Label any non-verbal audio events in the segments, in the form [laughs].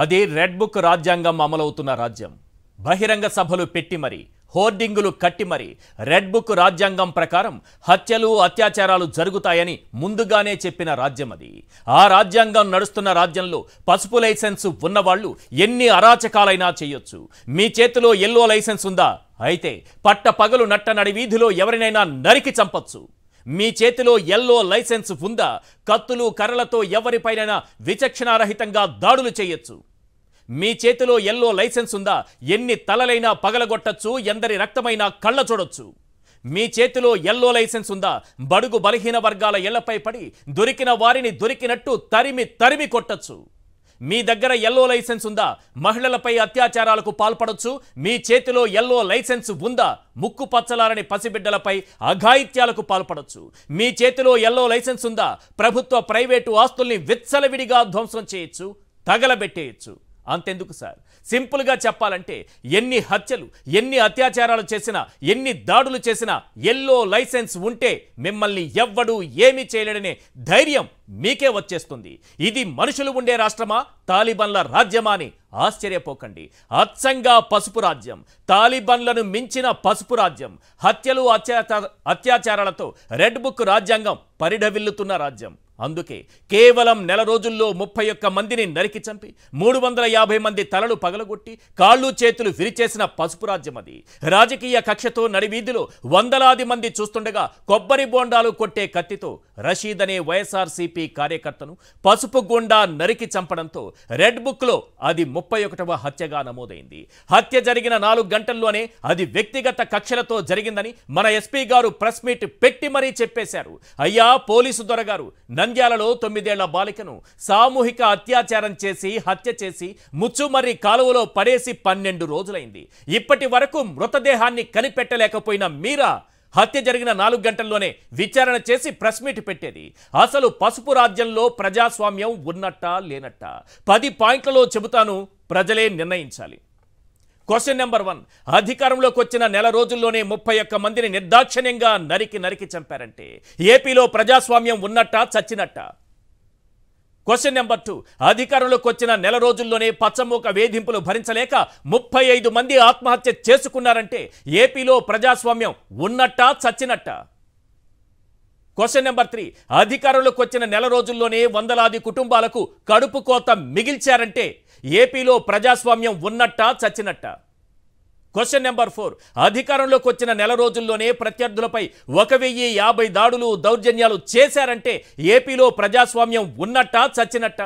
అది red book రాజ్యాంగం అమలవుతున్న రాజ్యం బహిరంగ సభలు పెట్టి మరి హోర్డింగులు కట్టి మరి రెడ్ బుక్ రాజ్యాంగం ప్రకారం హత్యలు అత్యాచారాలు జరుగుతాయని ముందుగానే చెప్పిన రాజ్యం అది ఆ రాజ్యాంగం నడుస్తున్న రాజ్యంలో పసుపు లైసెన్స్ ఉన్నవాళ్ళు ఎన్ని అరాచకాలైనా చేయొచ్చు మీ చేతిలో ఎల్లో లైసెన్స్ ఉందా అయితే పట్ట పగలు నట్టనడి వీధిలో ఎవరినైనా నరికి చంపచ్చు మీ చేతిలో ఎల్లో లైసెన్స్ ఉందా కత్తులు కర్రలతో ఎవరిపైనైనా విచక్షణారహితంగా దాడులు చేయొచ్చు మీ చేతిలో ఎల్లో లైసెన్స్ ఉందా ఎన్ని తలలైనా పగలగొట్టచ్చు ఎందరి రక్తమైనా కళ్ళ చూడొచ్చు మీ చేతిలో ఎల్లో లైసెన్స్ ఉందా బడుగు బలహీన వర్గాల ఎళ్లపై పడి దొరికిన వారిని దొరికినట్టు తరిమి తరిమి కొట్టచ్చు మీ దగ్గర ఎల్లో లైసెన్స్ ఉందా మహిళలపై అత్యాచారాలకు పాల్పడొచ్చు మీ చేతిలో ఎల్లో లైసెన్స్ ఉందా ముక్కు పచ్చలారని పసిబిడ్డలపై అఘాయిత్యాలకు పాల్పడొచ్చు మీ చేతిలో ఎల్లో లైసెన్స్ ఉందా ప్రభుత్వ ప్రైవేటు ఆస్తుల్ని విచ్చలవిడిగా ధ్వంసం చేయొచ్చు తగలబెట్టేయచ్చు అంతెందుకు సార్ సింపుల్గా చెప్పాలంటే ఎన్ని హత్యలు ఎన్ని అత్యాచారాలు చేసినా ఎన్ని దాడులు చేసినా ఎల్లో లైసెన్స్ ఉంటే మిమ్మల్ని ఎవ్వడూ ఏమీ చేయలేడనే ధైర్యం మీకే వచ్చేస్తుంది ఇది మనుషులు ఉండే రాష్ట్రమా తాలిబన్ల రాజ్యమా అని ఆశ్చర్యపోకండి అచ్చంగా పసుపు రాజ్యం తాలిబన్లను మించిన పసుపు రాజ్యం హత్యలు అత్యాచారాలతో రెడ్ బుక్ రాజ్యాంగం పరిఢవిల్లుతున్న రాజ్యం అందుకే కేవలం నెల రోజుల్లో ముప్పై ఒక్క మందిని నరికి చంపి మూడు వందల యాభై మంది తలలు పగలగొట్టి కాళ్ళు చేతులు విరిచేసిన పసుపు రాజ్యం అది రాజకీయ కక్షతో నడివీధిలో వందలాది మంది చూస్తుండగా కొబ్బరి బోండాలు కొట్టే కత్తితో రషీద్ అనే వైఎస్ఆర్సీపీ కార్యకర్తను పసుపు గుండా నరికి చంపడంతో రెడ్ బుక్లో అది ముప్పై ఒకటవ హత్యగా నమోదైంది హత్య జరిగిన నాలుగు గంటల్లోనే అది వ్యక్తిగత కక్షలతో జరిగిందని మన ఎస్పీ గారు ప్రెస్ మీట్ పెట్టి మరీ చెప్పేశారు అయ్యా పోలీసు దొరగారు నంద్యాలలో తొమ్మిదేళ్ల బాలికను సామూహిక అత్యాచారం చేసి హత్య చేసి ముచ్చుమర్రి కాలువలో పడేసి పన్నెండు రోజులైంది ఇప్పటి వరకు మృతదేహాన్ని కనిపెట్టలేకపోయిన మీరా హత్య జరిగిన నాలుగు గంటల్లోనే విచారణ చేసి ప్రెస్ మీట్ పెట్టేది అసలు పసుపు రాజ్యంలో ప్రజాస్వామ్యం ఉన్నట్ట లేనట్ట పది పాయింట్లలో చెబుతాను ప్రజలే నిర్ణయించాలి క్వశ్చన్ నెంబర్ వన్ అధికారంలోకి వచ్చిన నెల రోజుల్లోనే ముప్పై ఒక్క మందిని నిర్దాక్షిణ్యంగా నరికి నరికి చంపారంటే ఏపీలో ప్రజాస్వామ్యం ఉన్నట్ట చచ్చినట్ట క్వశ్చన్ నెంబర్ టూ అధికారంలోకి వచ్చిన నెల రోజుల్లోనే పచ్చమూక వేధింపులు భరించలేక ముప్పై ఐదు మంది ఆత్మహత్య చేసుకున్నారంటే ఏపీలో ప్రజాస్వామ్యం ఉన్నట్ట చచ్చినట్ట క్వశ్చన్ నెంబర్ త్రీ అధికారంలోకి వచ్చిన నెల రోజుల్లోనే వందలాది కుటుంబాలకు కడుపు కోత మిగిల్చారంటే ఏపీలో ప్రజాస్వామ్యం ఉన్నట్ట చచ్చినట్ట క్వశ్చన్ నెంబర్ ఫోర్ అధికారంలోకి వచ్చిన నెల రోజుల్లోనే ప్రత్యర్థులపై ఒక వెయ్యి యాభై దాడులు దౌర్జన్యాలు చేశారంటే ఏపీలో ప్రజాస్వామ్యం ఉన్నట్ట చచ్చినట్ట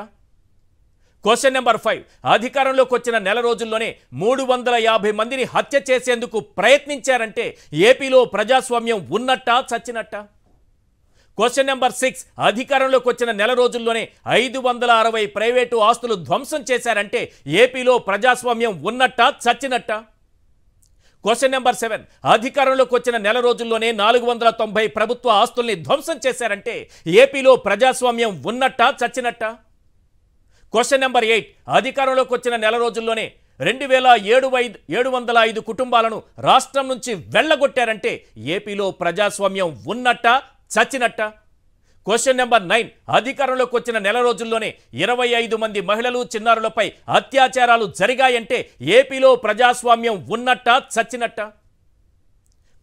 క్వశ్చన్ నెంబర్ ఫైవ్ అధికారంలోకి వచ్చిన నెల రోజుల్లోనే మూడు వందల యాభై మందిని హత్య చేసేందుకు ప్రయత్నించారంటే ఏపీలో ప్రజాస్వామ్యం ఉన్నట్ట చచ్చినట్టా క్వశ్చన్ నెంబర్ సిక్స్ అధికారంలోకి వచ్చిన నెల రోజుల్లోనే ఐదు వందల అరవై ప్రైవేటు ఆస్తులు ధ్వంసం చేశారంటే ఏపీలో ప్రజాస్వామ్యం ఉన్నట్ట చచ్చినట్ట క్వశ్చన్ నెంబర్ సెవెన్ అధికారంలోకి వచ్చిన నెల రోజుల్లోనే నాలుగు వందల తొంభై ప్రభుత్వ ఆస్తుల్ని ధ్వంసం చేశారంటే ఏపీలో ప్రజాస్వామ్యం ఉన్నట్ట చచ్చినట్ట క్వశ్చన్ నెంబర్ ఎయిట్ అధికారంలోకి వచ్చిన నెల రోజుల్లోనే రెండు వేల ఏడు ఐదు ఏడు వందల ఐదు కుటుంబాలను రాష్ట్రం నుంచి వెళ్ళగొట్టారంటే ఏపీలో ప్రజాస్వామ్యం ఉన్నట్ట చచ్చినట్ట క్వశ్చన్ నెంబర్ నైన్ అధికారంలోకి వచ్చిన నెల రోజుల్లోనే ఇరవై ఐదు మంది మహిళలు చిన్నారులపై అత్యాచారాలు జరిగాయంటే ఏపీలో ప్రజాస్వామ్యం ఉన్నట్ట చచ్చినట్ట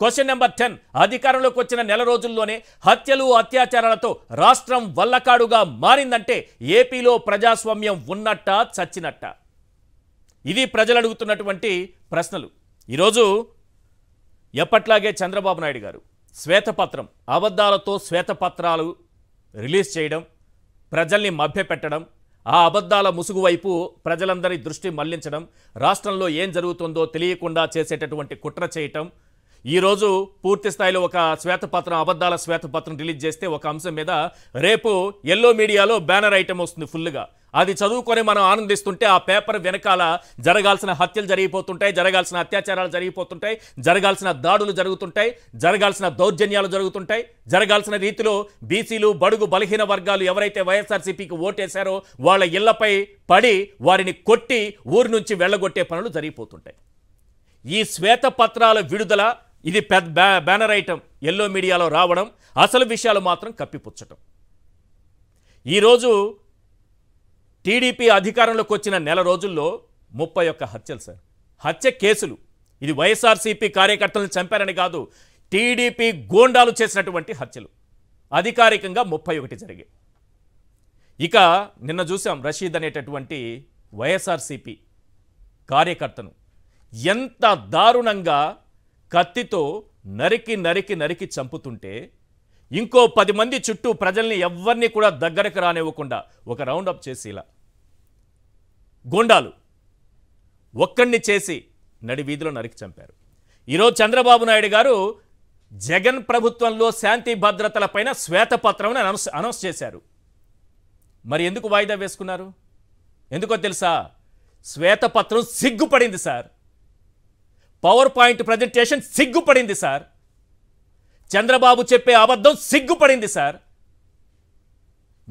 క్వశ్చన్ నెంబర్ టెన్ అధికారంలోకి వచ్చిన నెల రోజుల్లోనే హత్యలు అత్యాచారాలతో రాష్ట్రం వల్లకాడుగా మారిందంటే ఏపీలో ప్రజాస్వామ్యం ఉన్నట్ట చచ్చినట్ట ఇది ప్రజలు అడుగుతున్నటువంటి ప్రశ్నలు ఈరోజు ఎప్పట్లాగే చంద్రబాబు నాయుడు గారు శ్వేతపత్రం అబద్ధాలతో శ్వేతపత్రాలు రిలీజ్ చేయడం ప్రజల్ని మభ్యపెట్టడం ఆ అబద్ధాల ముసుగు వైపు ప్రజలందరి దృష్టి మళ్లించడం రాష్ట్రంలో ఏం జరుగుతుందో తెలియకుండా చేసేటటువంటి కుట్ర చేయటం ఈరోజు పూర్తి స్థాయిలో ఒక శ్వేతపత్రం అబద్ధాల శ్వేతపత్రం రిలీజ్ చేస్తే ఒక అంశం మీద రేపు ఎల్లో మీడియాలో బ్యానర్ ఐటమ్ వస్తుంది ఫుల్గా అది చదువుకొని మనం ఆనందిస్తుంటే ఆ పేపర్ వెనకాల జరగాల్సిన హత్యలు జరిగిపోతుంటాయి జరగాల్సిన అత్యాచారాలు జరిగిపోతుంటాయి జరగాల్సిన దాడులు జరుగుతుంటాయి జరగాల్సిన దౌర్జన్యాలు జరుగుతుంటాయి జరగాల్సిన రీతిలో బీసీలు బడుగు బలహీన వర్గాలు ఎవరైతే వైఎస్ఆర్సీపీకి ఓటేశారో వాళ్ళ ఇళ్లపై పడి వారిని కొట్టి ఊరి నుంచి వెళ్ళగొట్టే పనులు జరిగిపోతుంటాయి ఈ శ్వేతపత్రాల విడుదల ఇది పెద్ద బ్యానర్ ఐటమ్ ఎల్లో మీడియాలో రావడం అసలు విషయాలు మాత్రం కప్పిపుచ్చటం ఈరోజు టీడీపీ అధికారంలోకి వచ్చిన నెల రోజుల్లో ముప్పై ఒక్క హత్యలు సార్ హత్య కేసులు ఇది వైఎస్ఆర్సీపీ కార్యకర్తలను చంపారని కాదు టీడీపీ గోండాలు చేసినటువంటి హత్యలు అధికారికంగా ముప్పై ఒకటి జరిగాయి ఇక నిన్న చూసాం రషీద్ అనేటటువంటి వైఎస్ఆర్సీపీ కార్యకర్తను ఎంత దారుణంగా కత్తితో నరికి నరికి నరికి చంపుతుంటే ఇంకో పది మంది చుట్టూ ప్రజల్ని ఎవరిని కూడా దగ్గరకు రానివ్వకుండా ఒక రౌండప్ చేసి ఇలా గుండాలు ఒక్కడిని చేసి నడి వీధిలో నరికి చంపారు ఈరోజు చంద్రబాబు నాయుడు గారు జగన్ ప్రభుత్వంలో శాంతి భద్రతలపైన శ్వేతపత్రం అనౌన్స్ అనౌన్స్ చేశారు మరి ఎందుకు వాయిదా వేసుకున్నారు ఎందుకో తెలుసా శ్వేతపత్రం సిగ్గుపడింది సార్ పవర్ పాయింట్ ప్రజెంటేషన్ సిగ్గుపడింది సార్ చంద్రబాబు చెప్పే అబద్ధం సిగ్గుపడింది సార్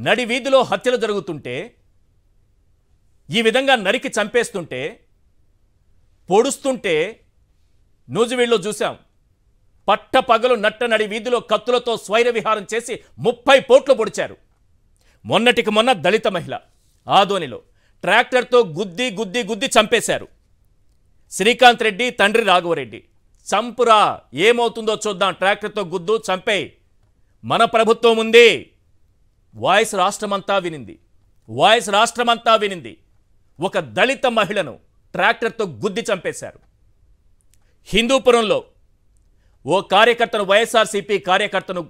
నడి వీధిలో హత్యలు జరుగుతుంటే ఈ విధంగా నరికి చంపేస్తుంటే పొడుస్తుంటే నూజివీడులో చూశాం పట్ట పగలు నట్టనడి వీధిలో కత్తులతో స్వైర విహారం చేసి ముప్పై పోట్లు పొడిచారు మొన్నటికి మొన్న దళిత మహిళ ఆదోనిలో ట్రాక్టర్తో గుద్ది గుద్ది గుద్ది చంపేశారు శ్రీకాంత్ రెడ్డి తండ్రి రాఘవరెడ్డి చంపురా ఏమవుతుందో చూద్దాం ట్రాక్టర్తో గుద్దు చంపేయి మన ప్రభుత్వం ఉంది వాయిస్ రాష్ట్రమంతా వినింది వాయిస్ రాష్ట్రమంతా వినింది ఒక దళిత మహిళను ట్రాక్టర్తో గుద్ది చంపేశారు హిందూపురంలో ఓ కార్యకర్తను వైఎస్ఆర్సీపీ కార్యకర్తను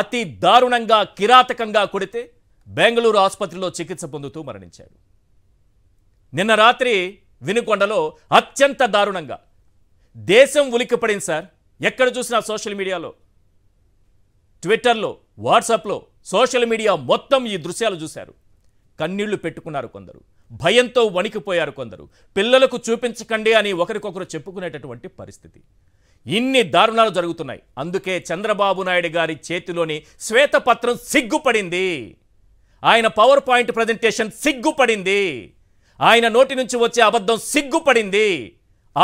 అతి దారుణంగా కిరాతకంగా కొడితే బెంగళూరు ఆసుపత్రిలో చికిత్స పొందుతూ మరణించాడు నిన్న రాత్రి వినుకొండలో అత్యంత దారుణంగా దేశం ఉలిక్కిపడింది సార్ ఎక్కడ చూసినా సోషల్ మీడియాలో ట్విట్టర్లో వాట్సాప్లో సోషల్ మీడియా మొత్తం ఈ దృశ్యాలు చూశారు కన్నీళ్లు పెట్టుకున్నారు కొందరు భయంతో వణికిపోయారు కొందరు పిల్లలకు చూపించకండి అని ఒకరికొకరు చెప్పుకునేటటువంటి పరిస్థితి ఇన్ని దారుణాలు జరుగుతున్నాయి అందుకే చంద్రబాబు నాయుడు గారి చేతిలోని శ్వేతపత్రం సిగ్గుపడింది ఆయన పవర్ పాయింట్ ప్రజెంటేషన్ సిగ్గుపడింది ఆయన నోటి నుంచి వచ్చే అబద్ధం సిగ్గుపడింది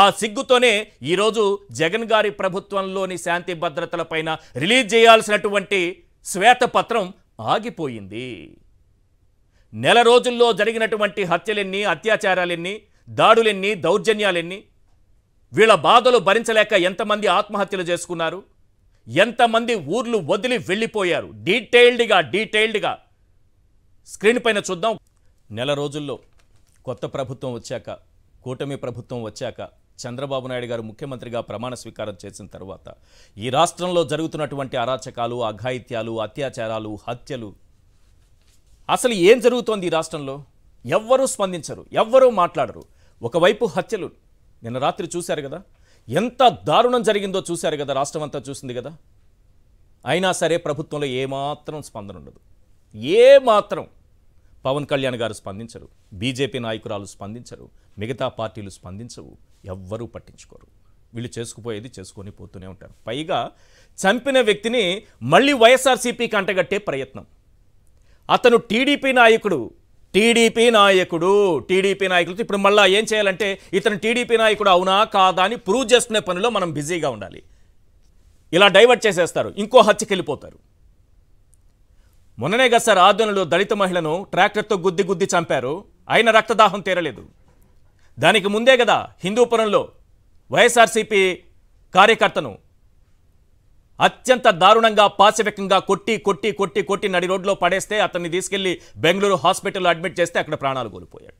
ఆ సిగ్గుతోనే ఈరోజు జగన్ గారి ప్రభుత్వంలోని శాంతి భద్రతలపైన రిలీజ్ చేయాల్సినటువంటి శ్వేతపత్రం ఆగిపోయింది నెల రోజుల్లో జరిగినటువంటి హత్యలెన్ని అత్యాచారాలెన్ని దాడులెన్ని దౌర్జన్యాలెన్ని వీళ్ళ బాధలు భరించలేక ఎంతమంది ఆత్మహత్యలు చేసుకున్నారు ఎంతమంది ఊర్లు వదిలి వెళ్ళిపోయారు డీటెయిల్డ్గా డీటెయిల్డ్గా స్క్రీన్ పైన చూద్దాం నెల రోజుల్లో కొత్త ప్రభుత్వం వచ్చాక కూటమి ప్రభుత్వం వచ్చాక చంద్రబాబు నాయుడు గారు ముఖ్యమంత్రిగా ప్రమాణ స్వీకారం చేసిన తర్వాత ఈ రాష్ట్రంలో జరుగుతున్నటువంటి అరాచకాలు అఘాయిత్యాలు అత్యాచారాలు హత్యలు అసలు ఏం జరుగుతోంది ఈ రాష్ట్రంలో ఎవ్వరూ స్పందించరు ఎవ్వరూ మాట్లాడరు ఒకవైపు హత్యలు నిన్న రాత్రి చూశారు కదా ఎంత దారుణం జరిగిందో చూశారు కదా రాష్ట్రం అంతా చూసింది కదా అయినా సరే ప్రభుత్వంలో ఏమాత్రం స్పందన ఉండదు ఏమాత్రం పవన్ కళ్యాణ్ గారు స్పందించరు బీజేపీ నాయకురాలు స్పందించరు మిగతా పార్టీలు స్పందించవు ఎవ్వరూ పట్టించుకోరు వీళ్ళు చేసుకుపోయేది చేసుకొని పోతూనే ఉంటారు పైగా చంపిన వ్యక్తిని మళ్ళీ వైఎస్ఆర్సీపీకి అంటగట్టే ప్రయత్నం అతను టీడీపీ నాయకుడు టీడీపీ నాయకుడు టీడీపీ నాయకులు ఇప్పుడు మళ్ళీ ఏం చేయాలంటే ఇతను టీడీపీ నాయకుడు అవునా కాదా అని ప్రూవ్ చేసుకునే పనిలో మనం బిజీగా ఉండాలి ఇలా డైవర్ట్ చేసేస్తారు ఇంకో హత్యకి వెళ్ళిపోతారు మొన్ననే కదా సార్ ఆధ్వర్యంలో దళిత మహిళను ట్రాక్టర్తో గుద్ది గుద్ది చంపారు ఆయన రక్తదాహం తీరలేదు దానికి ముందే కదా హిందూపురంలో వైఎస్ఆర్సీపీ కార్యకర్తను అత్యంత దారుణంగా పాశవికంగా కొట్టి కొట్టి కొట్టి కొట్టి నడి రోడ్లో పడేస్తే అతన్ని తీసుకెళ్లి బెంగళూరు హాస్పిటల్లో అడ్మిట్ చేస్తే అక్కడ ప్రాణాలు కోల్పోయాడు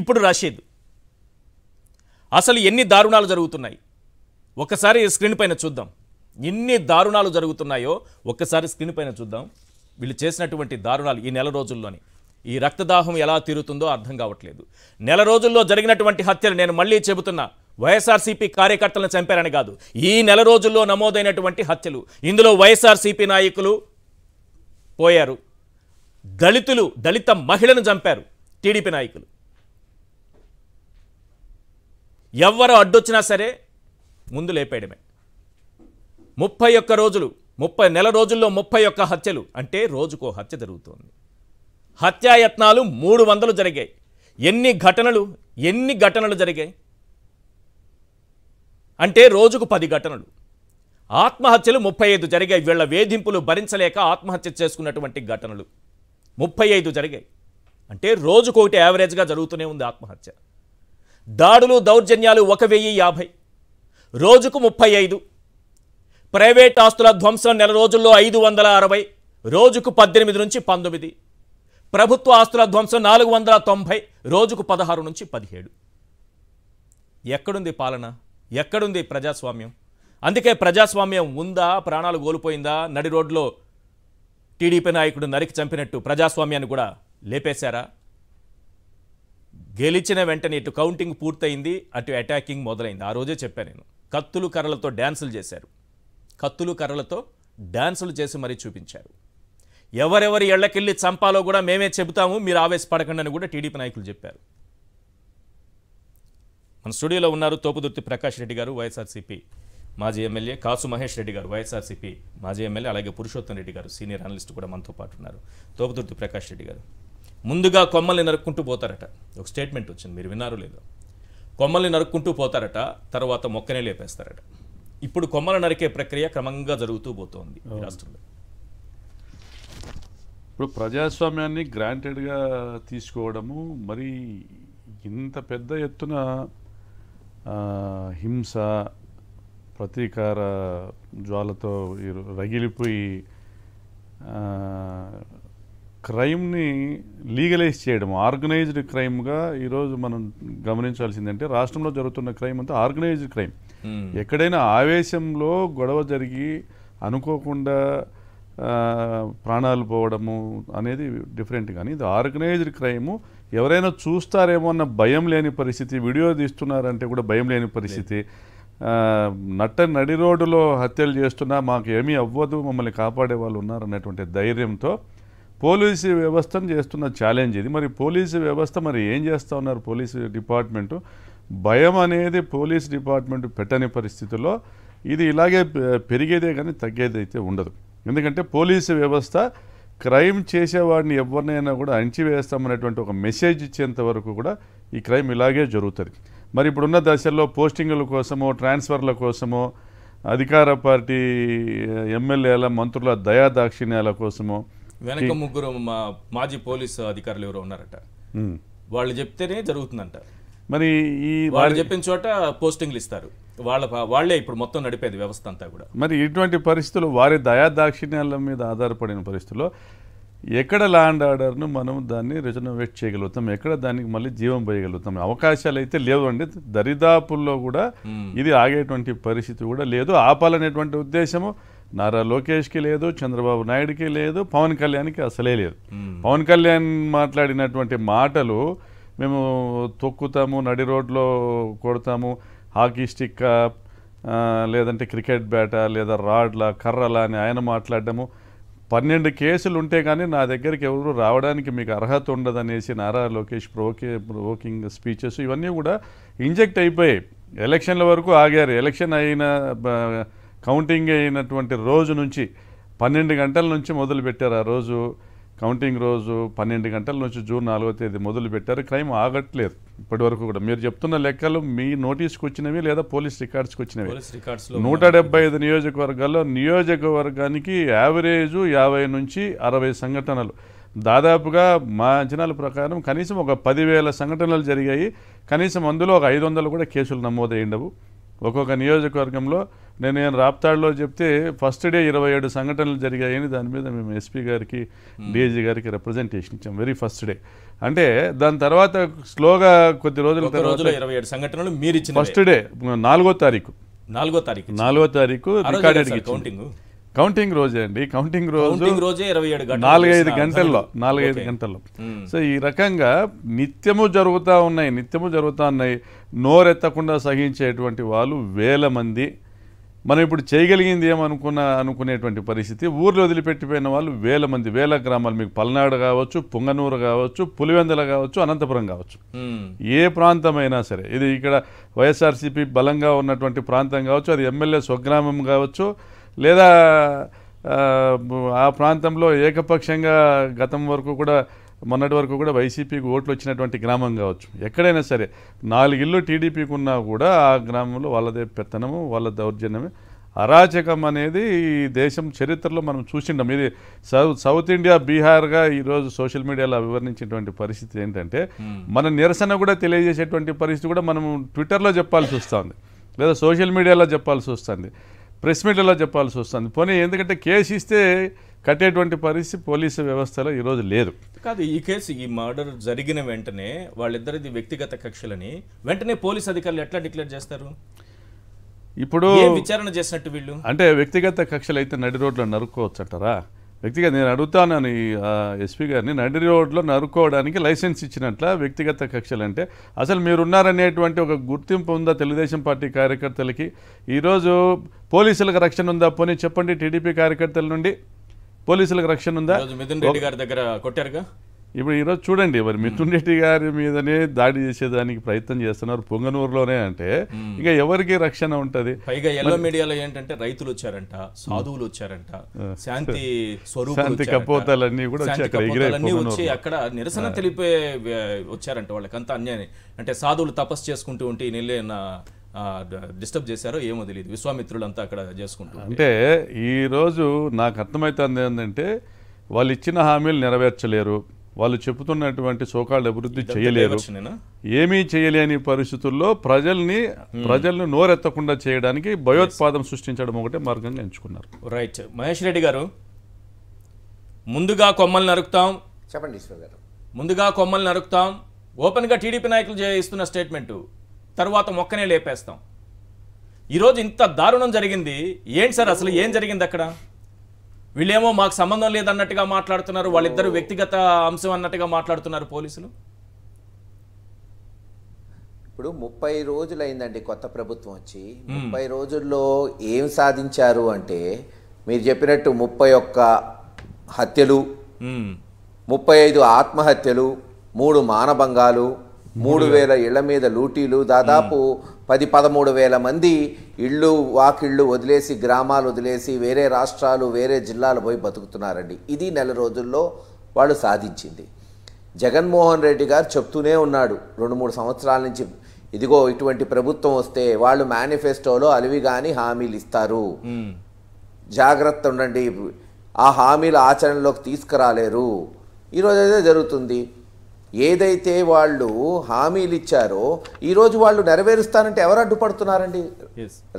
ఇప్పుడు రషీద్ అసలు ఎన్ని దారుణాలు జరుగుతున్నాయి ఒకసారి స్క్రీన్ పైన చూద్దాం ఎన్ని దారుణాలు జరుగుతున్నాయో ఒక్కసారి స్క్రీన్ పైన చూద్దాం వీళ్ళు చేసినటువంటి దారుణాలు ఈ నెల రోజుల్లోని ఈ రక్తదాహం ఎలా తీరుతుందో అర్థం కావట్లేదు నెల రోజుల్లో జరిగినటువంటి హత్యలు నేను మళ్ళీ చెబుతున్నా వైఎస్ఆర్సీపీ కార్యకర్తలను చంపారని కాదు ఈ నెల రోజుల్లో నమోదైనటువంటి హత్యలు ఇందులో వైఎస్ఆర్సీపీ నాయకులు పోయారు దళితులు దళిత మహిళను చంపారు టీడీపీ నాయకులు ఎవ్వరు అడ్డొచ్చినా సరే ముందు లేపేయడమే ముప్పై ఒక్క రోజులు ముప్పై నెల రోజుల్లో ముప్పై ఒక్క హత్యలు అంటే రోజుకో హత్య జరుగుతోంది హత్యాయత్నాలు మూడు వందలు జరిగాయి ఎన్ని ఘటనలు ఎన్ని ఘటనలు జరిగాయి అంటే రోజుకు పది ఘటనలు ఆత్మహత్యలు ముప్పై ఐదు జరిగాయి వీళ్ళ వేధింపులు భరించలేక ఆత్మహత్య చేసుకున్నటువంటి ఘటనలు ముప్పై ఐదు జరిగాయి అంటే రోజుకు ఒకటి యావరేజ్గా జరుగుతూనే ఉంది ఆత్మహత్య దాడులు దౌర్జన్యాలు ఒక వెయ్యి యాభై రోజుకు ముప్పై ఐదు ప్రైవేట్ ఆస్తుల ధ్వంసం నెల రోజుల్లో ఐదు వందల అరవై రోజుకు పద్దెనిమిది నుంచి పంతొమ్మిది ప్రభుత్వ ఆస్తుల ధ్వంసం నాలుగు వందల తొంభై రోజుకు పదహారు నుంచి పదిహేడు ఎక్కడుంది పాలన ఎక్కడుంది ప్రజాస్వామ్యం అందుకే ప్రజాస్వామ్యం ఉందా ప్రాణాలు కోల్పోయిందా నడి రోడ్లో టీడీపీ నాయకుడు నరికి చంపినట్టు ప్రజాస్వామ్యాన్ని కూడా లేపేశారా గెలిచిన వెంటనే ఇటు కౌంటింగ్ పూర్తయింది అటు అటాకింగ్ మొదలైంది ఆ రోజే చెప్పాను నేను కత్తులు కర్రలతో డ్యాన్సులు చేశారు కత్తులు కర్రలతో డ్యాన్సులు చేసి మరీ చూపించారు ఎవరెవరి ఎళ్ళకెళ్ళి చంపాలో కూడా మేమే చెబుతాము మీరు ఆవేశపడకండి అని కూడా టీడీపీ నాయకులు చెప్పారు మన స్టూడియోలో ఉన్నారు తోపుదుర్తి ప్రకాష్ రెడ్డి గారు వైఎస్ఆర్సీపీ మాజీ ఎమ్మెల్యే కాసు మహేష్ రెడ్డి గారు వైఎస్ఆర్సీపీ మాజీ ఎమ్మెల్యే అలాగే పురుషోత్తం రెడ్డి గారు సీనియర్ అనలిస్ట్ కూడా మనతో పాటు ఉన్నారు తోపుదుర్తి ప్రకాష్ రెడ్డి గారు ముందుగా కొమ్మల్ని నరుక్కుంటూ పోతారట ఒక స్టేట్మెంట్ వచ్చింది మీరు విన్నారు లేదు కొమ్మల్ని నరుక్కుంటూ పోతారట తర్వాత మొక్కనే లేపేస్తారట ఇప్పుడు కొమ్మలు నరికే ప్రక్రియ క్రమంగా జరుగుతూ పోతోంది రాష్ట్రంలో ఇప్పుడు ప్రజాస్వామ్యాన్ని గ్రాంటెడ్గా తీసుకోవడము మరి ఇంత పెద్ద ఎత్తున హింస ప్రతీకార జ్వాలతో రగిలిపోయి క్రైమ్ని లీగలైజ్ చేయడం ఆర్గనైజ్డ్ క్రైమ్గా ఈరోజు మనం గమనించాల్సిందంటే రాష్ట్రంలో జరుగుతున్న క్రైమ్ అంతా ఆర్గనైజ్డ్ క్రైమ్ ఎక్కడైనా ఆవేశంలో గొడవ జరిగి అనుకోకుండా ప్రాణాలు పోవడము అనేది డిఫరెంట్ కానీ ఇది ఆర్గనైజ్డ్ క్రైము ఎవరైనా చూస్తారేమో అన్న భయం లేని పరిస్థితి వీడియో తీస్తున్నారంటే కూడా భయం లేని పరిస్థితి నట్ట నడి రోడ్డులో హత్యలు చేస్తున్నా మాకు ఏమీ అవ్వదు మమ్మల్ని కాపాడే వాళ్ళు ఉన్నారనేటువంటి ధైర్యంతో పోలీసు వ్యవస్థను చేస్తున్న ఛాలెంజ్ ఇది మరి పోలీసు వ్యవస్థ మరి ఏం చేస్తూ ఉన్నారు పోలీసు డిపార్ట్మెంటు భయం అనేది పోలీస్ డిపార్ట్మెంట్ పెట్టని పరిస్థితుల్లో ఇది ఇలాగే పెరిగేదే కానీ తగ్గేదైతే ఉండదు ఎందుకంటే పోలీసు వ్యవస్థ క్రైమ్ చేసేవాడిని ఎవరినైనా కూడా అణిచివేస్తామనేటువంటి ఒక మెసేజ్ ఇచ్చేంత వరకు కూడా ఈ క్రైమ్ ఇలాగే జరుగుతుంది మరి ఇప్పుడున్న దశల్లో పోస్టింగుల కోసమో ట్రాన్స్ఫర్ల కోసమో అధికార పార్టీ ఎమ్మెల్యేల మంత్రుల దయాదాక్షిణ్యాల కోసమో వెనక ముగ్గురు మా మాజీ పోలీసు అధికారులు ఎవరో ఉన్నారట వాళ్ళు చెప్తేనే జరుగుతుందంట మరి ఈ వాళ్ళు చెప్పిన చోట పోస్టింగ్లు ఇస్తారు వాళ్ళ వాళ్లే ఇప్పుడు మొత్తం నడిపేది వ్యవస్థ అంతా కూడా మరి ఇటువంటి పరిస్థితులు వారి దయాదాక్షిణ్యాల మీద ఆధారపడిన పరిస్థితుల్లో ఎక్కడ ల్యాండ్ ఆర్డర్ను మనం దాన్ని రిజనోవేట్ చేయగలుగుతాం ఎక్కడ దానికి మళ్ళీ జీవం పోయగలుగుతాం అవకాశాలు అయితే లేవు అండి దరిదాపుల్లో కూడా ఇది ఆగేటువంటి పరిస్థితి కూడా లేదు ఆపాలనేటువంటి ఉద్దేశము నారా లోకేష్కి లేదు చంద్రబాబు నాయుడుకి లేదు పవన్ కళ్యాణ్కి అసలే లేదు పవన్ కళ్యాణ్ మాట్లాడినటువంటి మాటలు మేము తొక్కుతాము నడి రోడ్లో కొడతాము హాకీ స్టిక్ లేదంటే క్రికెట్ బ్యాట లేదా రాడ్ల కర్రల అని ఆయన మాట్లాడడము పన్నెండు కేసులు ఉంటే కానీ నా దగ్గరికి ఎవరు రావడానికి మీకు అర్హత ఉండదు అనేసి నారా లోకేష్ ప్రోకే ప్రోకింగ్ స్పీచెస్ ఇవన్నీ కూడా ఇంజెక్ట్ అయిపోయి ఎలక్షన్ల వరకు ఆగారు ఎలక్షన్ అయిన కౌంటింగ్ అయినటువంటి రోజు నుంచి పన్నెండు గంటల నుంచి మొదలుపెట్టారు ఆ రోజు కౌంటింగ్ రోజు పన్నెండు గంటల నుంచి జూన్ నాలుగో తేదీ మొదలు పెట్టారు క్రైమ్ ఆగట్లేదు ఇప్పటి వరకు కూడా మీరు చెప్తున్న లెక్కలు మీ నోటీస్కి వచ్చినవి లేదా పోలీస్ రికార్డ్స్కి వచ్చినవి నూట డెబ్బై ఐదు నియోజకవర్గాల్లో నియోజకవర్గానికి యావరేజ్ యాభై నుంచి అరవై సంఘటనలు దాదాపుగా మా అంచనాల ప్రకారం కనీసం ఒక పదివేల సంఘటనలు జరిగాయి కనీసం అందులో ఒక ఐదు వందలు కూడా కేసులు నమోదయ్యిండవు ఒక్కొక్క నియోజకవర్గంలో నేను ఏం రాప్తాడులో చెప్తే ఫస్ట్ డే ఇరవై ఏడు సంఘటనలు జరిగాయని దాని మీద మేము ఎస్పీ గారికి డీఐజీ గారికి రిప్రజెంటేషన్ ఇచ్చాం వెరీ ఫస్ట్ డే అంటే దాని తర్వాత స్లోగా కొద్ది రోజుల తర్వాత ఇరవై ఏడు సంఘటనలు మీరు ఇచ్చిన ఫస్ట్ డే నాలుగో తారీఖు నాలుగో తారీఖు నాలుగో తారీఖు రికార్డెడ్ కౌంటింగ్ కౌంటింగ్ రోజే అండి కౌంటింగ్ రోజు రోజే ఇరవై ఏడు నాలుగైదు గంటల్లో నాలుగైదు గంటల్లో సో ఈ రకంగా నిత్యము జరుగుతూ ఉన్నాయి నిత్యము జరుగుతూ ఉన్నాయి నోరెత్తకుండా సహించేటువంటి వాళ్ళు వేల మంది మనం ఇప్పుడు చేయగలిగింది ఏమనుకున్న అనుకునేటువంటి పరిస్థితి ఊర్లో వదిలిపెట్టిపోయిన వాళ్ళు వేల మంది వేల గ్రామాలు మీకు పల్నాడు కావచ్చు పొంగనూరు కావచ్చు పులివెందల కావచ్చు అనంతపురం కావచ్చు ఏ ప్రాంతమైనా సరే ఇది ఇక్కడ వైఎస్ఆర్సీపీ బలంగా ఉన్నటువంటి ప్రాంతం కావచ్చు అది ఎమ్మెల్యే స్వగ్రామం కావచ్చు లేదా ఆ ప్రాంతంలో ఏకపక్షంగా గతం వరకు కూడా మొన్నటి వరకు కూడా వైసీపీకి ఓట్లు వచ్చినటువంటి గ్రామం కావచ్చు ఎక్కడైనా సరే నాలుగిళ్ళు టీడీపీకి ఉన్నా కూడా ఆ గ్రామంలో వాళ్ళదే పెత్తనము వాళ్ళ దౌర్జన్యమే అరాచకం అనేది ఈ దేశం చరిత్రలో మనం చూసిండం ఇది సౌత్ ఇండియా బీహార్గా ఈరోజు సోషల్ మీడియాలో వివరించినటువంటి పరిస్థితి ఏంటంటే మన నిరసన కూడా తెలియజేసేటువంటి పరిస్థితి కూడా మనం ట్విట్టర్లో చెప్పాల్సి వస్తుంది లేదా సోషల్ మీడియాలో చెప్పాల్సి వస్తుంది ప్రెస్ మీడియాలో చెప్పాల్సి వస్తుంది పోనీ ఎందుకంటే కేసు ఇస్తే కట్టేటువంటి పరిస్థితి పోలీసు వ్యవస్థలో ఈరోజు లేదు కాదు ఈ కేసు ఈ మర్డర్ జరిగిన వెంటనే వాళ్ళిద్దరిది వ్యక్తిగత కక్షలని వెంటనే పోలీసు అధికారులు ఎట్లా డిక్లేర్ చేస్తారు ఇప్పుడు విచారణ చేసినట్టు వీళ్ళు అంటే వ్యక్తిగత కక్షలు అయితే నడి రోడ్లు నరుక్కోవచ్చు అంటారా వ్యక్తిగత నేను అడుగుతాను ఎస్పీ గారిని నడి రోడ్లో నరుక్కోవడానికి లైసెన్స్ ఇచ్చినట్ల వ్యక్తిగత కక్షలు అంటే అసలు మీరున్నారనేటువంటి ఒక గుర్తింపు ఉందా తెలుగుదేశం పార్టీ కార్యకర్తలకి ఈరోజు పోలీసులకు రక్షణ ఉందా పోనీ చెప్పండి టీడీపీ కార్యకర్తల నుండి పోలీసులకు రక్షణ ఉందా మిథున్ రెడ్డి గారి దగ్గర కొట్టారుగా ఇప్పుడు ఈరోజు చూడండి మరి రెడ్డి గారి మీదనే దాడి చేసేదానికి ప్రయత్నం చేస్తున్నారు పొంగనూరులోనే అంటే ఇంకా ఎవరికి రక్షణ ఉంటుంది పైగా ఎల్లో మీడియాలో ఏంటంటే రైతులు వచ్చారంట సాధువులు వచ్చారంట శాంతి [laughs] శాంతి కపోతాలన్నీ కూడా వచ్చి అక్కడ నిరసన తెలిపే వచ్చారంట వాళ్ళకి అంత అన్యాయం అంటే సాధువులు తపస్సు చేసుకుంటూ ఉంటే ఈ నా డిస్టర్బ్ చేశారో ఏమో తెలియదు విశ్వామిత్రులు అంతా అక్కడ చేసుకుంటారు అంటే ఈరోజు నాకు అర్థమవుతుంది ఏంటంటే వాళ్ళు ఇచ్చిన హామీలు నెరవేర్చలేరు వాళ్ళు చెబుతున్నటువంటి సోకాళ్ళు అభివృద్ధి చేయలేరు ఏమీ చేయలేని పరిస్థితుల్లో ప్రజల్ని ప్రజల్ని నోరెత్తకుండా చేయడానికి భయోత్పాదం సృష్టించడం ఒకటే మార్గంగా ఎంచుకున్నారు రైట్ మహేష్ రెడ్డి గారు ముందుగా కొమ్మలు నరుకుతాం చెప్పండి గారు ముందుగా కొమ్మలు నరుకుతాం ఓపెన్గా టీడీపీ నాయకులు ఇస్తున్న స్టేట్మెంటు తర్వాత మొక్కనే లేపేస్తాం ఈరోజు ఇంత దారుణం జరిగింది ఏంటి సార్ అసలు ఏం జరిగింది అక్కడ వీళ్ళేమో మాకు సంబంధం లేదన్నట్టుగా మాట్లాడుతున్నారు వాళ్ళిద్దరు వ్యక్తిగత అంశం అన్నట్టుగా మాట్లాడుతున్నారు పోలీసులు ఇప్పుడు ముప్పై రోజులు అయిందండి కొత్త ప్రభుత్వం వచ్చి ముప్పై రోజుల్లో ఏం సాధించారు అంటే మీరు చెప్పినట్టు ముప్పై ఒక్క హత్యలు ముప్పై ఐదు ఆత్మహత్యలు మూడు మానభంగాలు మూడు వేల ఇళ్ల మీద లూటీలు దాదాపు పది పదమూడు వేల మంది ఇళ్ళు వాకిళ్ళు వదిలేసి గ్రామాలు వదిలేసి వేరే రాష్ట్రాలు వేరే జిల్లాలు పోయి బతుకుతున్నారండి ఇది నెల రోజుల్లో వాళ్ళు సాధించింది జగన్మోహన్ రెడ్డి గారు చెప్తూనే ఉన్నాడు రెండు మూడు సంవత్సరాల నుంచి ఇదిగో ఇటువంటి ప్రభుత్వం వస్తే వాళ్ళు మేనిఫెస్టోలో అలివి కానీ హామీలు ఇస్తారు జాగ్రత్త ఉండండి ఆ హామీల ఆచరణలోకి తీసుకురాలేరు ఈరోజు అయితే జరుగుతుంది ఏదైతే వాళ్ళు హామీలు ఇచ్చారో ఈరోజు వాళ్ళు నెరవేరుస్తానంటే ఎవరు అడ్డుపడుతున్నారండి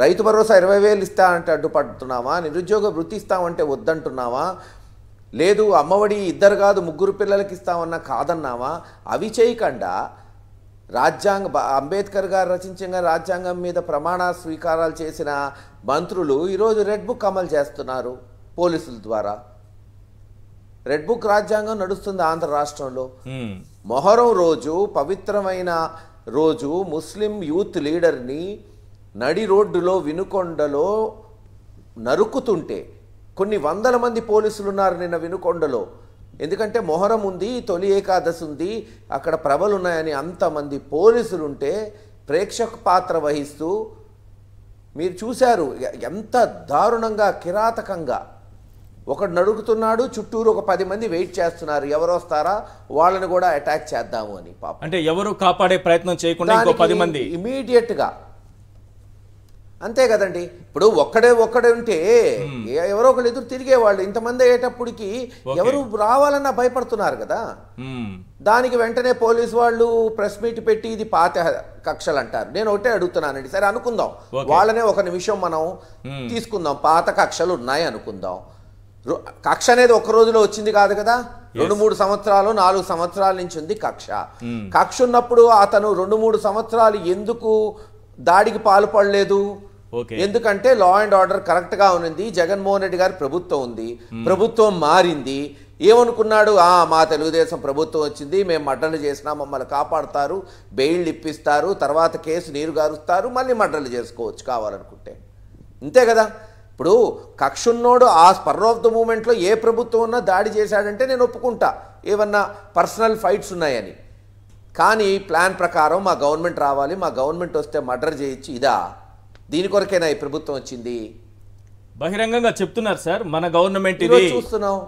రైతు భరోసా ఇరవై వేలు ఇస్తానంటే అడ్డుపడుతున్నావా నిరుద్యోగ వృత్తి ఇస్తామంటే వద్దంటున్నావా లేదు అమ్మఒడి ఇద్దరు కాదు ముగ్గురు పిల్లలకి ఇస్తామన్నా కాదన్నావా అవి చేయకుండా రాజ్యాంగ అంబేద్కర్ గారు రచించిన రాజ్యాంగం మీద ప్రమాణ స్వీకారాలు చేసిన మంత్రులు ఈరోజు రెడ్ బుక్ అమలు చేస్తున్నారు పోలీసుల ద్వారా రెడ్ బుక్ రాజ్యాంగం నడుస్తుంది ఆంధ్ర రాష్ట్రంలో hmm. మొహరం రోజు పవిత్రమైన రోజు ముస్లిం యూత్ లీడర్ని నడి రోడ్డులో వినుకొండలో నరుకుతుంటే కొన్ని వందల మంది పోలీసులు ఉన్నారు నిన్న వినుకొండలో ఎందుకంటే మొహరం ఉంది తొలి ఏకాదశి ఉంది అక్కడ ప్రభలున్నాయని ఉన్నాయని అంతమంది పోలీసులుంటే ప్రేక్షక పాత్ర వహిస్తూ మీరు చూశారు ఎంత దారుణంగా కిరాతకంగా ఒకడు నడుగుతున్నాడు చుట్టూరు ఒక పది మంది వెయిట్ చేస్తున్నారు ఎవరు వస్తారా వాళ్ళని కూడా అటాక్ చేద్దాము అని పాప అంటే ఎవరు కాపాడే ప్రయత్నం చేయకుండా పది మంది ఇమీడియట్గా అంతే కదండి ఇప్పుడు ఒక్కడే ఒక్కడే ఉంటే ఎవరో ఒకళ్ళు ఎదురు తిరిగేవాళ్ళు ఇంతమంది అయ్యేటప్పటికి ఎవరు రావాలన్న భయపడుతున్నారు కదా దానికి వెంటనే పోలీస్ వాళ్ళు ప్రెస్ మీట్ పెట్టి ఇది పాత కక్షలు అంటారు నేను ఒకటే అడుగుతున్నానండి సరే అనుకుందాం వాళ్ళనే ఒక నిమిషం మనం తీసుకుందాం పాత కక్షలు ఉన్నాయి అనుకుందాం కక్ష అనేది ఒక్క రోజులో వచ్చింది కాదు కదా రెండు మూడు సంవత్సరాలు నాలుగు సంవత్సరాల నుంచి ఉంది కక్ష hmm. కక్ష ఉన్నప్పుడు అతను రెండు మూడు సంవత్సరాలు ఎందుకు దాడికి పాల్పడలేదు ఎందుకంటే లా అండ్ ఆర్డర్ కరెక్ట్ గా ఉంది జగన్మోహన్ రెడ్డి గారి ప్రభుత్వం ఉంది hmm. ప్రభుత్వం మారింది ఏమనుకున్నాడు ఆ మా తెలుగుదేశం ప్రభుత్వం వచ్చింది మేము మడ్డలు చేసినా మమ్మల్ని కాపాడుతారు బెయిల్ ఇప్పిస్తారు తర్వాత కేసు నీరు గారుస్తారు మళ్ళీ మడ్డలు చేసుకోవచ్చు కావాలనుకుంటే అంతే కదా ఇప్పుడు కక్షున్నోడు ఆ స్పర్ ఆఫ్ ద మూమెంట్లో ఏ ప్రభుత్వం ఉన్నా దాడి చేశాడంటే నేను ఒప్పుకుంటా ఏమన్నా పర్సనల్ ఫైట్స్ ఉన్నాయని కానీ ప్లాన్ ప్రకారం మా గవర్నమెంట్ రావాలి మా గవర్నమెంట్ వస్తే మర్డర్ చేయొచ్చు ఇదా దీని కొరకేనా ఈ ప్రభుత్వం వచ్చింది బహిరంగంగా చెప్తున్నారు సార్ మన గవర్నమెంట్ ఇది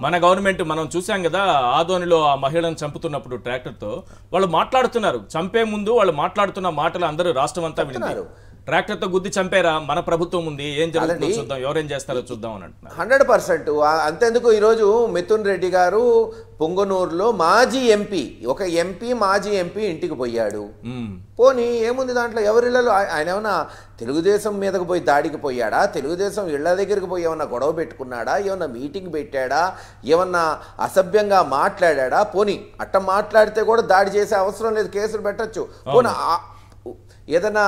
మన గవర్నమెంట్ మనం చూసాం కదా ఆదోనిలో ఆ మహిళను చంపుతున్నప్పుడు ట్రాక్టర్తో వాళ్ళు మాట్లాడుతున్నారు చంపే ముందు వాళ్ళు మాట్లాడుతున్న మాటలు అందరూ రాష్ట్రం అంతా వింటున్నారు ట్రాక్టర్తో గుద్ది చంపేరా మన ప్రభుత్వం ఉంది ఏం జరుగుతుందో చూద్దాం ఎవరేం చేస్తారో చూద్దాం అని అంటున్నారు హండ్రెడ్ పర్సెంట్ అంతెందుకు ఈరోజు మిథున్ రెడ్డి గారు పొంగనూరులో మాజీ ఎంపీ ఒక ఎంపీ మాజీ ఎంపీ ఇంటికి పోయాడు పోనీ ఏముంది దాంట్లో ఎవరిళ్ళలో ఆయన ఏమన్నా తెలుగుదేశం మీదకు పోయి దాడికి పోయాడా తెలుగుదేశం ఇళ్ల దగ్గరికి పోయి ఏమన్నా గొడవ పెట్టుకున్నాడా ఏమన్నా మీటింగ్ పెట్టాడా ఏమన్నా అసభ్యంగా మాట్లాడాడా పోనీ అట్ట మాట్లాడితే కూడా దాడి చేసే అవసరం లేదు కేసులు పెట్టచ్చు పోనీ ఏదైనా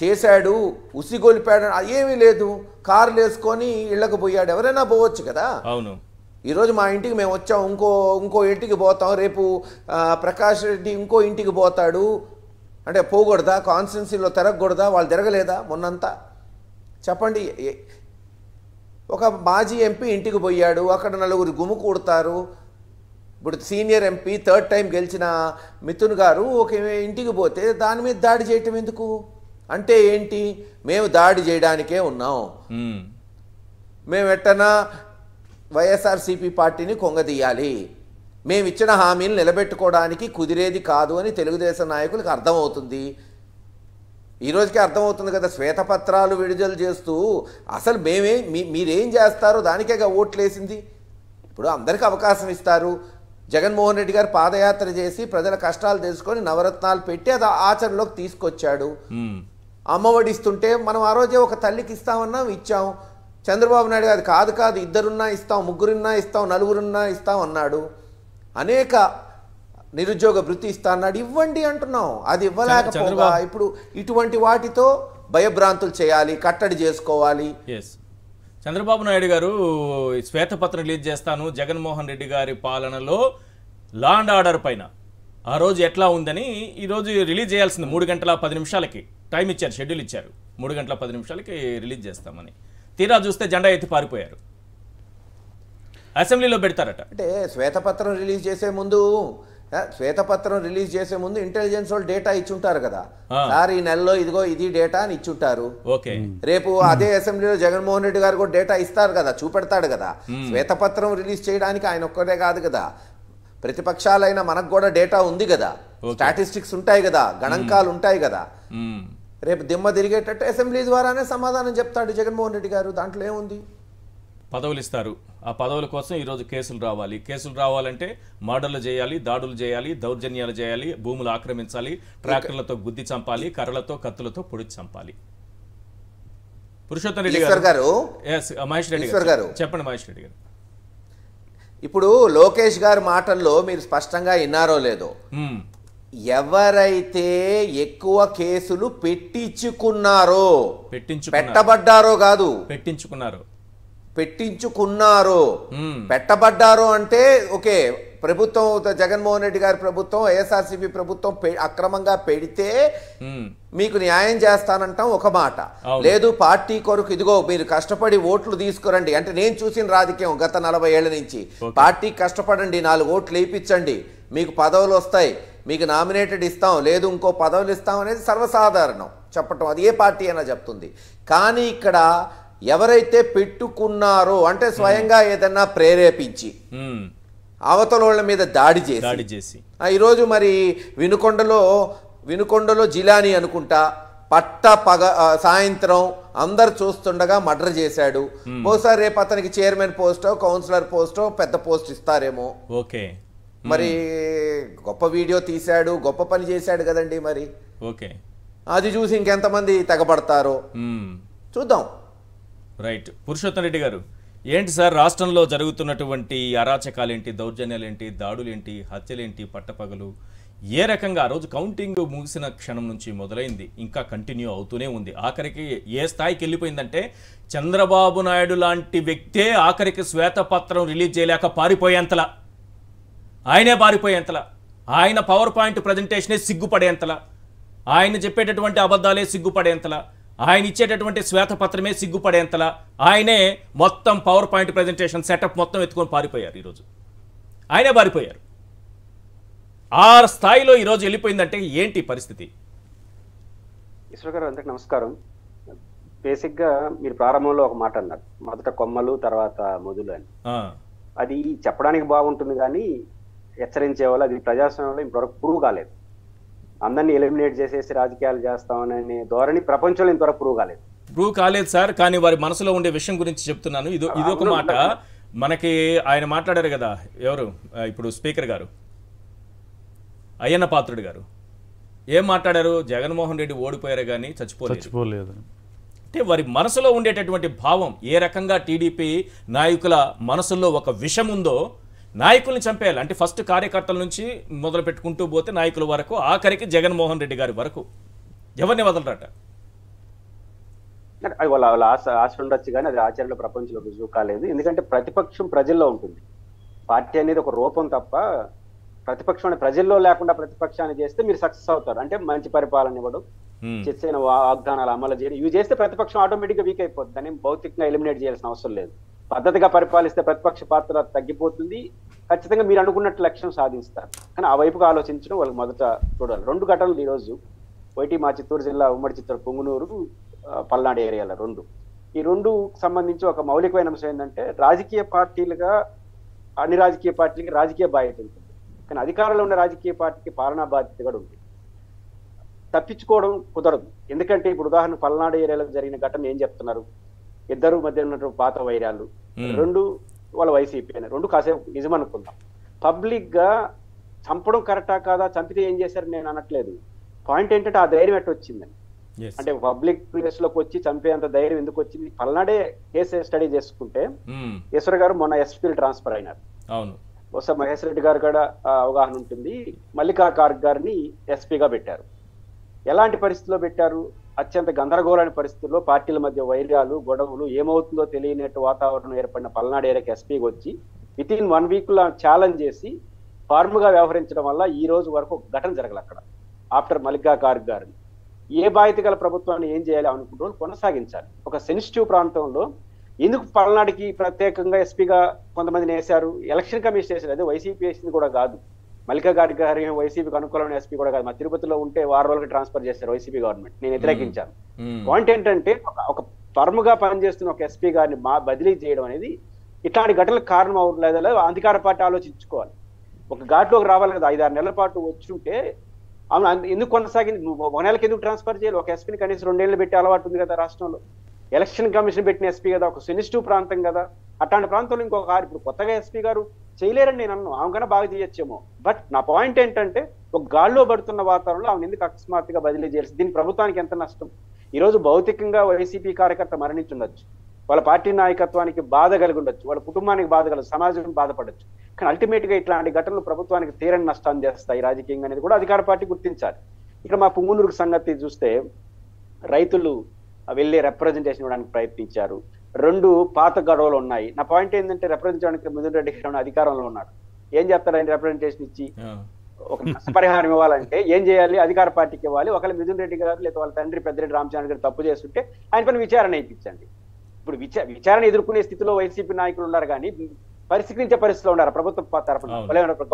చేశాడు ఉసిగొలిపాడు ఏమీ లేదు కార్లు వేసుకొని ఇళ్ళకు పోయాడు ఎవరైనా పోవచ్చు కదా అవును ఈరోజు మా ఇంటికి మేము వచ్చాం ఇంకో ఇంకో ఇంటికి పోతాం రేపు ప్రకాష్ రెడ్డి ఇంకో ఇంటికి పోతాడు అంటే పోకూడదా కాన్స్టిట్యున్సీలో తిరగకూడదా వాళ్ళు తిరగలేదా మొన్నంతా చెప్పండి ఒక మాజీ ఎంపీ ఇంటికి పోయాడు అక్కడ నలుగురు గుమ్ము కూడతారు ఇప్పుడు సీనియర్ ఎంపీ థర్డ్ టైం గెలిచిన మిథున్ గారు ఒక ఇంటికి పోతే దాని మీద దాడి చేయటం ఎందుకు అంటే ఏంటి మేము దాడి చేయడానికే ఉన్నాం మేము ఎట్టనా వైఎస్ఆర్సీపీ పార్టీని కొంగదీయాలి మేము ఇచ్చిన హామీలు నిలబెట్టుకోవడానికి కుదిరేది కాదు అని తెలుగుదేశం నాయకులకు అర్థమవుతుంది ఈరోజుకి అర్థమవుతుంది కదా శ్వేతపత్రాలు విడుదల చేస్తూ అసలు మేమే మీ మీరేం చేస్తారో దానికేగా ఓట్లేసింది ఇప్పుడు అందరికీ అవకాశం ఇస్తారు జగన్మోహన్ రెడ్డి గారు పాదయాత్ర చేసి ప్రజల కష్టాలు తెలుసుకొని నవరత్నాలు పెట్టి అది ఆచరణలోకి తీసుకొచ్చాడు అమ్మఒడిస్తుంటే ఇస్తుంటే మనం ఆ రోజే ఒక తల్లికి ఇస్తామన్నా ఇచ్చాం చంద్రబాబు నాయుడు గారు కాదు కాదు ఇద్దరున్నా ఇస్తాం ముగ్గురున్నా ఇస్తాం నలుగురున్నా ఇస్తాం అన్నాడు అనేక నిరుద్యోగ వృత్తి ఇస్తా అన్నాడు ఇవ్వండి అంటున్నాం అది ఇవ్వలేకపోగా ఇప్పుడు ఇటువంటి వాటితో భయభ్రాంతులు చేయాలి కట్టడి చేసుకోవాలి చంద్రబాబు నాయుడు గారు శ్వేతపత్రం రిలీజ్ చేస్తాను జగన్మోహన్ రెడ్డి గారి పాలనలో లా అండ్ ఆర్డర్ పైన ఆ రోజు ఎట్లా ఉందని ఈరోజు రిలీజ్ చేయాల్సింది మూడు గంటల పది నిమిషాలకి టైం ఇచ్చారు షెడ్యూల్ ఇచ్చారు మూడు గంటల పది నిమిషాలకి రిలీజ్ చేస్తామని తీరా చూస్తే జెండా ఎత్తి పారిపోయారు అసెంబ్లీలో పెడతారట అంటే శ్వేతపత్రం రిలీజ్ చేసే ముందు శ్వేతపత్రం రిలీజ్ చేసే ముందు ఇంటెలిజెన్స్ వాళ్ళు డేటా ఇచ్చుంటారు కదా సార్ ఈ నెలలో ఇదిగో ఇది డేటా అని ఇచ్చుంటారు రేపు అదే అసెంబ్లీలో జగన్మోహన్ రెడ్డి గారు కూడా డేటా ఇస్తారు కదా చూపెడతాడు కదా శ్వేతపత్రం రిలీజ్ చేయడానికి ఆయన ఒక్కటే కాదు కదా ప్రతిపక్షాలైన మనకు కూడా డేటా ఉంది కదా స్టాటిస్టిక్స్ ఉంటాయి కదా గణాంకాలు ఉంటాయి కదా రేపు దిమ్మ తిరిగేటట్టు అసెంబ్లీ ద్వారానే సమాధానం చెప్తాడు జగన్మోహన్ రెడ్డి గారు దాంట్లో ఏముంది పదవులు ఇస్తారు ఆ పదవుల కోసం ఈరోజు కేసులు రావాలి కేసులు రావాలంటే మర్డర్లు చేయాలి దాడులు చేయాలి దౌర్జన్యాలు చేయాలి భూములు ఆక్రమించాలి ట్రాక్టర్లతో గుద్ది చంపాలి కర్రలతో కత్తులతో పొడిచి చంపాలి పురుషోత్తం రెడ్డి గారు మహేష్ రెడ్డి గారు చెప్పండి మహేష్ రెడ్డి గారు ఇప్పుడు లోకేష్ గారి మాటల్లో మీరు స్పష్టంగా విన్నారో లేదో ఎవరైతే ఎక్కువ కేసులు పెట్టించుకున్నారో పెట్టించు పెట్టబడ్డారో కాదు పెట్టించుకున్నారు పెట్టించుకున్నారు పెట్టబడ్డారు అంటే ఓకే ప్రభుత్వం జగన్మోహన్ రెడ్డి గారి ప్రభుత్వం వైఎస్ఆర్సీపీ ప్రభుత్వం అక్రమంగా పెడితే మీకు న్యాయం చేస్తానంటాం ఒక మాట లేదు పార్టీ కొరకు ఇదిగో మీరు కష్టపడి ఓట్లు తీసుకురండి అంటే నేను చూసిన రాజకీయం గత నలభై ఏళ్ల నుంచి పార్టీ కష్టపడండి నాలుగు ఓట్లు వేయించండి మీకు పదవులు వస్తాయి మీకు నామినేటెడ్ ఇస్తాం లేదు ఇంకో పదవులు ఇస్తాం అనేది సర్వసాధారణం చెప్పటం అది ఏ పార్టీ అయినా చెప్తుంది కానీ ఇక్కడ ఎవరైతే పెట్టుకున్నారో అంటే స్వయంగా ఏదన్నా ప్రేరేపించి అవతల వాళ్ళ మీద దాడి చేసి దాడి చేసి ఈరోజు మరి వినుకొండలో వినుకొండలో జిలాని అనుకుంటా పట్ట పగ సాయంత్రం అందరు చూస్తుండగా మర్డర్ చేశాడు బహుశా రేపు అతనికి చైర్మన్ పోస్టో కౌన్సిలర్ పోస్టో పెద్ద పోస్ట్ ఇస్తారేమో ఓకే మరి గొప్ప వీడియో తీశాడు గొప్ప పని చేశాడు కదండి మరి ఓకే అది చూసి ఇంకెంతమంది తెగబడతారో చూద్దాం రైట్ పురుషోత్తం రెడ్డి గారు ఏంటి సార్ రాష్ట్రంలో జరుగుతున్నటువంటి అరాచకాలేంటి దౌర్జన్యాలేంటి దాడులేంటి హత్యలేంటి పట్టపగలు ఏ రకంగా రోజు కౌంటింగ్ ముగిసిన క్షణం నుంచి మొదలైంది ఇంకా కంటిన్యూ అవుతూనే ఉంది ఆఖరికి ఏ స్థాయికి వెళ్ళిపోయిందంటే చంద్రబాబు నాయుడు లాంటి వ్యక్తే ఆఖరికి శ్వేతపత్రం రిలీజ్ చేయలేక పారిపోయేంతలా ఆయనే పారిపోయేంతలా ఆయన పవర్ పాయింట్ ప్రజెంటేషనే సిగ్గుపడేంతలా ఆయన చెప్పేటటువంటి అబద్ధాలే సిగ్గుపడేంతలా ఆయన ఇచ్చేటటువంటి శ్వేతపత్రమే సిగ్గుపడేంతలా ఆయనే మొత్తం పవర్ పాయింట్ ప్రజెంటేషన్ సెటప్ మొత్తం ఎత్తుకొని పారిపోయారు ఈరోజు ఆయనే పారిపోయారు ఆ స్థాయిలో ఈరోజు వెళ్ళిపోయిందంటే ఏంటి పరిస్థితి ఈశ్వర్ గారు అందరికి నమస్కారం బేసిక్గా మీరు ప్రారంభంలో ఒక మాట అన్నారు మొదట కొమ్మలు తర్వాత మొదలు అని అది చెప్పడానికి బాగుంటుంది కానీ హెచ్చరించే వాళ్ళు అది ప్రజాస్వామ్యంలో ఇంతవరకు ప్రూవ్ కాలేదు అందరినీ ఎలిమినేట్ చేసేసి రాజకీయాలు చేస్తామనే ధోరణి ప్రపంచంలో ఇంతవరకు ప్రూవ్ కాలేదు ప్రూవ్ కాలేదు సార్ కానీ వారి మనసులో ఉండే విషయం గురించి చెప్తున్నాను ఇది ఇది ఒక మాట మనకి ఆయన మాట్లాడారు కదా ఎవరు ఇప్పుడు స్పీకర్ గారు అయ్యన్న పాత్రుడు గారు ఏం మాట్లాడారు జగన్మోహన్ రెడ్డి ఓడిపోయారు కానీ చచ్చిపోలేదు అంటే వారి మనసులో ఉండేటటువంటి భావం ఏ రకంగా టీడీపీ నాయకుల మనసులో ఒక విషం ఉందో నాయకుల్ని చంపేయాలి అంటే ఫస్ట్ కార్యకర్తల నుంచి మొదలు పెట్టుకుంటూ పోతే నాయకుల వరకు ఆఖరికి జగన్మోహన్ రెడ్డి గారి వరకు ఎవరిని వదలరట వాళ్ళ వాళ్ళ ఆశ ఆశ ఉండొచ్చు కానీ అది ఆచరణ ప్రపంచంలో రుజువు కాలేదు ఎందుకంటే ప్రతిపక్షం ప్రజల్లో ఉంటుంది పార్టీ అనేది ఒక రూపం తప్ప ప్రతిపక్షం అనే ప్రజల్లో లేకుండా ప్రతిపక్షాన్ని చేస్తే మీరు సక్సెస్ అవుతారు అంటే మంచి పరిపాలన ఇవ్వడం చేసిన వాగ్దానాలు అమలు చేయడం ఇవి చేస్తే ప్రతిపక్షం ఆటోమేటిక్గా వీక్ అయిపోతుంది దాన్ని భౌతికంగా ఎలిమినేట్ చేయాల్సిన అవసరం లేదు పద్ధతిగా పరిపాలిస్తే ప్రతిపక్ష పాత్ర తగ్గిపోతుంది ఖచ్చితంగా మీరు అనుకున్నట్టు లక్ష్యం సాధిస్తారు కానీ ఆ వైపుగా ఆలోచించడం వాళ్ళు మొదట చూడాలి రెండు ఘటనలు ఈరోజు వైటి మా చిత్తూరు జిల్లా ఉమ్మడి చిత్తూరు పొంగునూరు పల్నాడు ఏరియాలో రెండు ఈ రెండు సంబంధించి ఒక మౌలికమైన అంశం ఏంటంటే రాజకీయ పార్టీలుగా అన్ని రాజకీయ పార్టీలకి రాజకీయ బాధ్యత ఉంటుంది కానీ అధికారంలో ఉన్న రాజకీయ పార్టీకి పాలనా బాధ్యత కూడా ఉంది తప్పించుకోవడం కుదరదు ఎందుకంటే ఇప్పుడు ఉదాహరణ పల్నాడు ఏరియాలో జరిగిన ఘటన ఏం చెప్తున్నారు ఇద్దరు మధ్య ఉన్నటువంటి పాత వైరాలు రెండు వాళ్ళ వైసీపీ అని రెండు కాసేపు నిజమనుకుందాం గా చంపడం కరెక్టా కాదా చంపితే ఏం చేశారు నేను అనట్లేదు పాయింట్ ఏంటంటే ఆ ధైర్యం ఎట్ట వచ్చిందని అంటే పబ్లిక్ ప్లేస్ లోకి వచ్చి చంపేంత ధైర్యం ఎందుకు వచ్చింది పల్నాడే కేసు స్టడీ చేసుకుంటే ఈశ్వర్ గారు మొన్న ఎస్పీ ట్రాన్స్ఫర్ అయినారు అవును ఒకసారి మహేష్ రెడ్డి గారు కూడా అవగాహన ఉంటుంది మల్లికా కార్గ్ గారిని ఎస్పీగా పెట్టారు ఎలాంటి పరిస్థితిలో పెట్టారు అత్యంత గందరగోళమైన పరిస్థితుల్లో పార్టీల మధ్య వైర్యాలు గొడవలు ఏమవుతుందో తెలియనట్టు వాతావరణం ఏర్పడిన పల్నాడు ఏరియాకి ఎస్పీకి వచ్చి విత్ ఇన్ వన్ వీక్ లో ఛాలెంజ్ చేసి గా వ్యవహరించడం వల్ల ఈ రోజు వరకు ఒక ఘటన జరగల అక్కడ ఆఫ్టర్ మలికా కార్ గారిని ఏ బాధ్యత గల ప్రభుత్వాన్ని ఏం చేయాలి అనుకుంటూ కొనసాగించాలి ఒక సెన్సిటివ్ ప్రాంతంలో ఎందుకు పల్నాడుకి ప్రత్యేకంగా ఎస్పీగా కొంతమంది వేశారు ఎలక్షన్ కమిషన్ వేసారు అదే వైసీపీ వేసింది కూడా కాదు మల్లికా గారి గారి వైసీపీకి అనుకూలమైన ఎస్పీ కూడా కాదు మా తిరుపతిలో ఉంటే వారం రోజులకి ట్రాన్స్ఫర్ చేశారు వైసీపీ గవర్నమెంట్ నేను వ్యతిరేకించాను పాయింట్ ఏంటంటే ఒక ఫర్మ్ గా పనిచేస్తున్న ఒక ఎస్పీ గారిని మా బదిలీ చేయడం అనేది ఇట్లాంటి ఘటనలకు కారణం అవ్వలేదు అధికార పార్టీ ఆలోచించుకోవాలి ఒక ఘాట్లోకి రావాలి కదా ఐదారు నెలల పాటు వచ్చుంటే అవును ఎందుకు కొనసాగింది ఒక నెలకి ఎందుకు ట్రాన్స్ఫర్ చేయాలి ఒక ఎస్పీని కనీసం రెండేళ్ళు పెట్టే అలవాటు ఉంది కదా రాష్ట్రంలో ఎలక్షన్ కమిషన్ పెట్టిన ఎస్పీ కదా ఒక సెన్సిటివ్ ప్రాంతం కదా అట్లాంటి ప్రాంతంలో ఇంకొక ఆరు ఇప్పుడు కొత్తగా ఎస్పీ గారు చేయలేరని నేను అన్ను ఆమెకన్నా బాగా చేయొచ్చేమో బట్ నా పాయింట్ ఏంటంటే ఒక గాల్లో పడుతున్న వాతావరణంలో ఆమె ఎందుకు అకస్మాత్తుగా బదిలీ చేయాల్సి దీని ప్రభుత్వానికి ఎంత నష్టం ఈరోజు భౌతికంగా వైసీపీ కార్యకర్త మరణించుండొచ్చు వాళ్ళ పార్టీ నాయకత్వానికి బాధ కలిగి ఉండొచ్చు వాళ్ళ కుటుంబానికి బాధ కలగదు సమాజం బాధపడచ్చు కానీ అల్టిమేట్గా ఇట్లాంటి ఘటనలు ప్రభుత్వానికి తీరని నష్టాన్ని చేస్తాయి రాజకీయంగా అనేది కూడా అధికార పార్టీ గుర్తించాలి ఇక్కడ మా పుంగునూరుకు సంగతి చూస్తే రైతులు వెళ్ళి రిప్రజెంటేషన్ ఇవ్వడానికి ప్రయత్నించారు రెండు పాత గొడవలు ఉన్నాయి నా పాయింట్ ఏంటంటే రెప్రజెంట్ ముందు రెడ్డి గారు అధికారంలో ఉన్నాడు ఏం చేస్తారంటే రిప్రజెంటేషన్ ఇచ్చి ఒక పరిహారం ఇవ్వాలంటే ఏం చేయాలి అధికార పార్టీకి ఇవ్వాలి ఒకవేళ మిథున్ రెడ్డి గారు లేదా వాళ్ళ తండ్రి పెద్దరెడ్డి రామచంద్ర గారు తప్పు చేస్తుంటే ఆయన పని విచారణ ఇప్పించండి ఇప్పుడు విచారణ ఎదుర్కొనే స్థితిలో వైసీపీ నాయకులు ఉన్నారు కానీ పరిష్కరించే పరిస్థితిలో ఉన్నారు ప్రభుత్వ తరఫున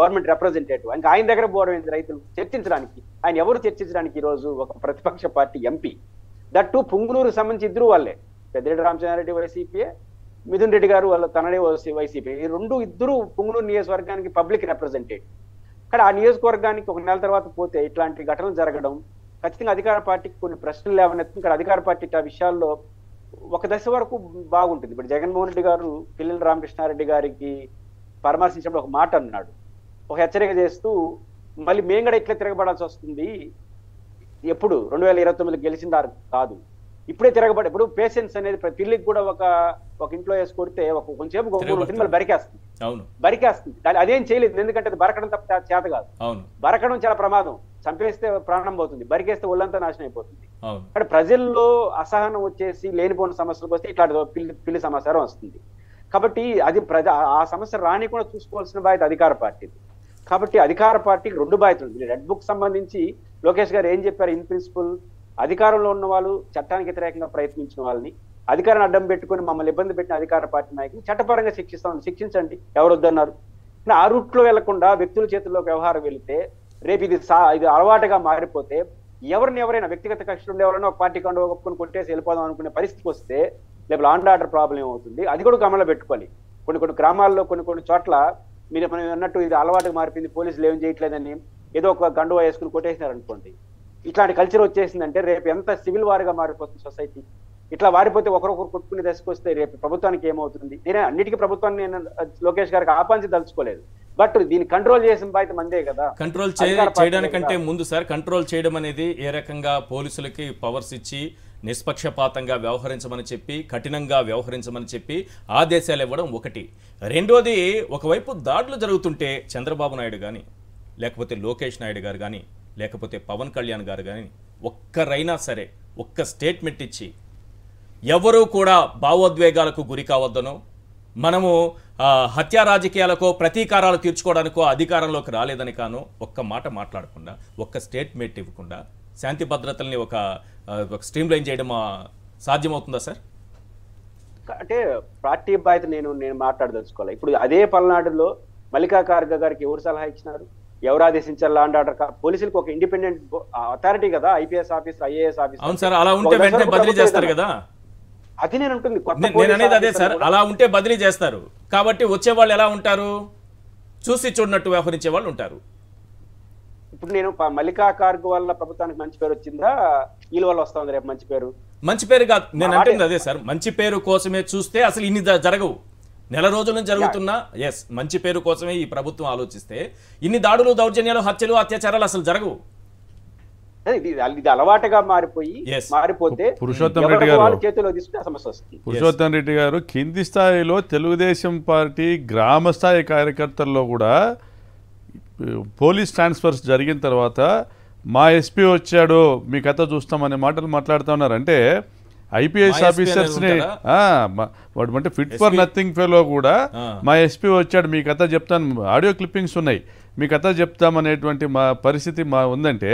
గవర్నమెంట్ రిప్రజెంటేటివ్ ఇంకా ఆయన దగ్గర పోవడం రైతులు చర్చించడానికి ఆయన ఎవరు చర్చించడానికి ఈ రోజు ఒక ప్రతిపక్ష పార్టీ ఎంపీ దట్టు పుంగునూరు సంబంధించి ఇద్దరు వాళ్ళే పెద్దిరెడ్డి రామచంద్రారెడ్డి వైసీపీఏ మిథున్ రెడ్డి గారు వాళ్ళ తనడే వైసీపీ ఈ రెండు ఇద్దరు పుంగునూరు నియోజకవర్గానికి పబ్లిక్ రిప్రజెంటేటివ్ కానీ ఆ నియోజకవర్గానికి ఒక నెల తర్వాత పోతే ఇట్లాంటి ఘటనలు జరగడం ఖచ్చితంగా అధికార పార్టీకి కొన్ని ప్రశ్నలు లేవనెత్తుంది ఇక్కడ అధికార పార్టీ ఆ విషయాల్లో ఒక దశ వరకు బాగుంటుంది ఇప్పుడు జగన్మోహన్ రెడ్డి గారు పిల్లల రామకృష్ణారెడ్డి గారికి పరామర్శించినప్పుడు ఒక మాట అన్నాడు ఒక హెచ్చరిక చేస్తూ మళ్ళీ మేము కూడా ఇట్లా తిరగబడాల్సి వస్తుంది ఎప్పుడు రెండు వేల ఇరవై తొమ్మిది గెలిచిందారు కాదు ఇప్పుడే తిరగబడి ఇప్పుడు పేషెన్స్ అనేది ప్రతి పిల్లికి కూడా ఒక ఒక ఇంట్లో వేసి కొడితే ఒక కొంచెంసేపు మళ్ళీ బరికేస్తుంది బరికేస్తుంది దాని అదేం చేయలేదు ఎందుకంటే అది బరకడం తప్ప చేత కాదు బరకడం చాలా ప్రమాదం చంపేస్తే ప్రాణం పోతుంది బరికేస్తే ఒళ్ళంతా నాశనం అయిపోతుంది అక్కడ ప్రజల్లో అసహనం వచ్చేసి లేనిపోయిన సమస్యలకు వస్తే ఇట్లాంటి పిల్లి పిల్లి సమాచారం వస్తుంది కాబట్టి అది ప్రజ ఆ సమస్య రాని కూడా చూసుకోవాల్సిన బాధ్యత అధికార పార్టీ కాబట్టి అధికార పార్టీకి రెండు బాధ్యతలు ఉంది రెడ్ బుక్ సంబంధించి లోకేష్ గారు ఏం చెప్పారు ఇన్ ప్రిన్సిపల్ అధికారంలో ఉన్న వాళ్ళు చట్టానికి వ్యతిరేకంగా ప్రయత్నించిన వాళ్ళని అధికారాన్ని అడ్డం పెట్టుకుని మమ్మల్ని ఇబ్బంది పెట్టిన అధికార పార్టీ నాయకులు చట్టపరంగా శిక్షిస్తాం శిక్షించండి ఎవరు వద్దన్నారు ఆ రూట్లో వెళ్లకుండా వ్యక్తుల చేతుల్లో వ్యవహారం వెళితే రేపు ఇది సా ఇది అలవాటుగా మారిపోతే ఎవరిని ఎవరైనా వ్యక్తిగత కక్షలు ఉండేవారైనా ఒక పార్టీ కండు ఒప్పుకొని కొట్టేసి వెళ్ళిపోదాం అనుకునే పరిస్థితి వస్తే లేదా ఆన్ ఆర్డర్ ప్రాబ్లం అవుతుంది అది కూడా గమనంలో పెట్టుకోవాలి కొన్ని కొన్ని గ్రామాల్లో కొన్ని కొన్ని చోట్ల మీరు ఎప్పుడు అన్నట్టు ఇది అలవాటుగా మారిపోయింది పోలీసులు ఏం చేయట్లేదని ఏదో ఒక గండువా వేసుకుని కొట్టేసినారు అనుకోండి ఇట్లాంటి కల్చర్ వచ్చేసిందంటే రేపు ఎంత సివిల్ వార్గా మారిపోతుంది సొసైటీ ఇట్లా వారిపోతే ఒకరొకరు కొట్టుకునే దశకొస్తే రేపు ప్రభుత్వానికి ఏమవుతుంది నేనే అన్నిటికీ ప్రభుత్వాన్ని నేను లోకేష్ గారికి ఆపాంచి తలుచుకోలేదు బట్ దీన్ని కంట్రోల్ చేసిన బాధ్యత మందే కదా కంట్రోల్ చేయడానికంటే ముందు సార్ కంట్రోల్ చేయడం అనేది ఏ రకంగా పోలీసులకి పవర్స్ ఇచ్చి నిష్పక్షపాతంగా వ్యవహరించమని చెప్పి కఠినంగా వ్యవహరించమని చెప్పి ఆదేశాలు ఇవ్వడం ఒకటి రెండోది ఒకవైపు దాడులు జరుగుతుంటే చంద్రబాబు నాయుడు కానీ లేకపోతే లోకేష్ నాయుడు గారు కానీ లేకపోతే పవన్ కళ్యాణ్ గారు కానీ ఒక్కరైనా సరే ఒక్క స్టేట్మెంట్ ఇచ్చి ఎవరూ కూడా భావోద్వేగాలకు గురి కావద్దనో మనము హత్యా రాజకీయాలకో ప్రతీకారాలు తీర్చుకోవడానికో అధికారంలోకి రాలేదని కాను ఒక్క మాట మాట్లాడకుండా ఒక్క స్టేట్మెంట్ ఇవ్వకుండా శాంతి భద్రతల్ని ఒక స్ట్రీమ్ లైన్ చేయడం సాధ్యమవుతుందా సార్ అంటే పార్టీ బాధ్యత నేను నేను మాట్లాడదలుచుకోవాలి ఇప్పుడు అదే పల్నాడులో మల్లికా కార్గ గారికి ఎవరు సలహా ఇచ్చినారు ఎవరు ఆదేశించారు లాండ్ ఆర్డర్ పోలీసులకు ఒక ఇండిపెండెంట్ అథారిటీ కదా ఐపీఎస్ ఆఫీస్ ఐఏఎస్ ఆఫీస్ అవును సార్ అలా ఉంటే వెంటనే బదిలీ చేస్తారు కదా అది నేను ఉంటుంది నేను అనేది అదే సార్ అలా ఉంటే బదిలీ చేస్తారు కాబట్టి వచ్చే వాళ్ళు ఎలా ఉంటారు చూసి చూడనట్టు వ్యవహరించే వాళ్ళు ఉంటారు ఇప్పుడు నేను మల్లికా కార్గ్ వల్ల ప్రభుత్వానికి మంచి పేరు వచ్చిందా ఈ వల్ల వస్తుంది రేపు మంచి పేరు మంచి పేరు కాదు నేను అంటుంది అదే సార్ మంచి పేరు కోసమే చూస్తే అసలు ఇన్ని జరగవు నెల రోజుల నుంచి జరుగుతున్న ఎస్ మంచి పేరు కోసమే ఈ ప్రభుత్వం ఆలోచిస్తే ఇన్ని దాడులు దౌర్జన్యాలు హత్యలు అత్యాచారాలు అసలు జరగవు ఇది అలవాటుగా మారిపోయి మారిపోతే పురుషోత్తం రెడ్డి గారు చేతిలో పురుషోత్తం రెడ్డి గారు కింది స్థాయిలో తెలుగుదేశం పార్టీ గ్రామ స్థాయి కార్యకర్తల్లో కూడా పోలీస్ ట్రాన్స్ఫర్స్ జరిగిన తర్వాత మా ఎస్పీ వచ్చాడు మీ కథ చూస్తామనే మాటలు మాట్లాడుతూ ఉన్నారు అంటే ఐపీఎస్ ఆఫీసర్స్ని వాడు అంటే ఫిట్ ఫర్ నథింగ్ ఫెలో కూడా మా ఎస్పీ వచ్చాడు మీ కథ చెప్తాను ఆడియో క్లిప్పింగ్స్ ఉన్నాయి మీ కథ చెప్తామనేటువంటి మా పరిస్థితి మా ఉందంటే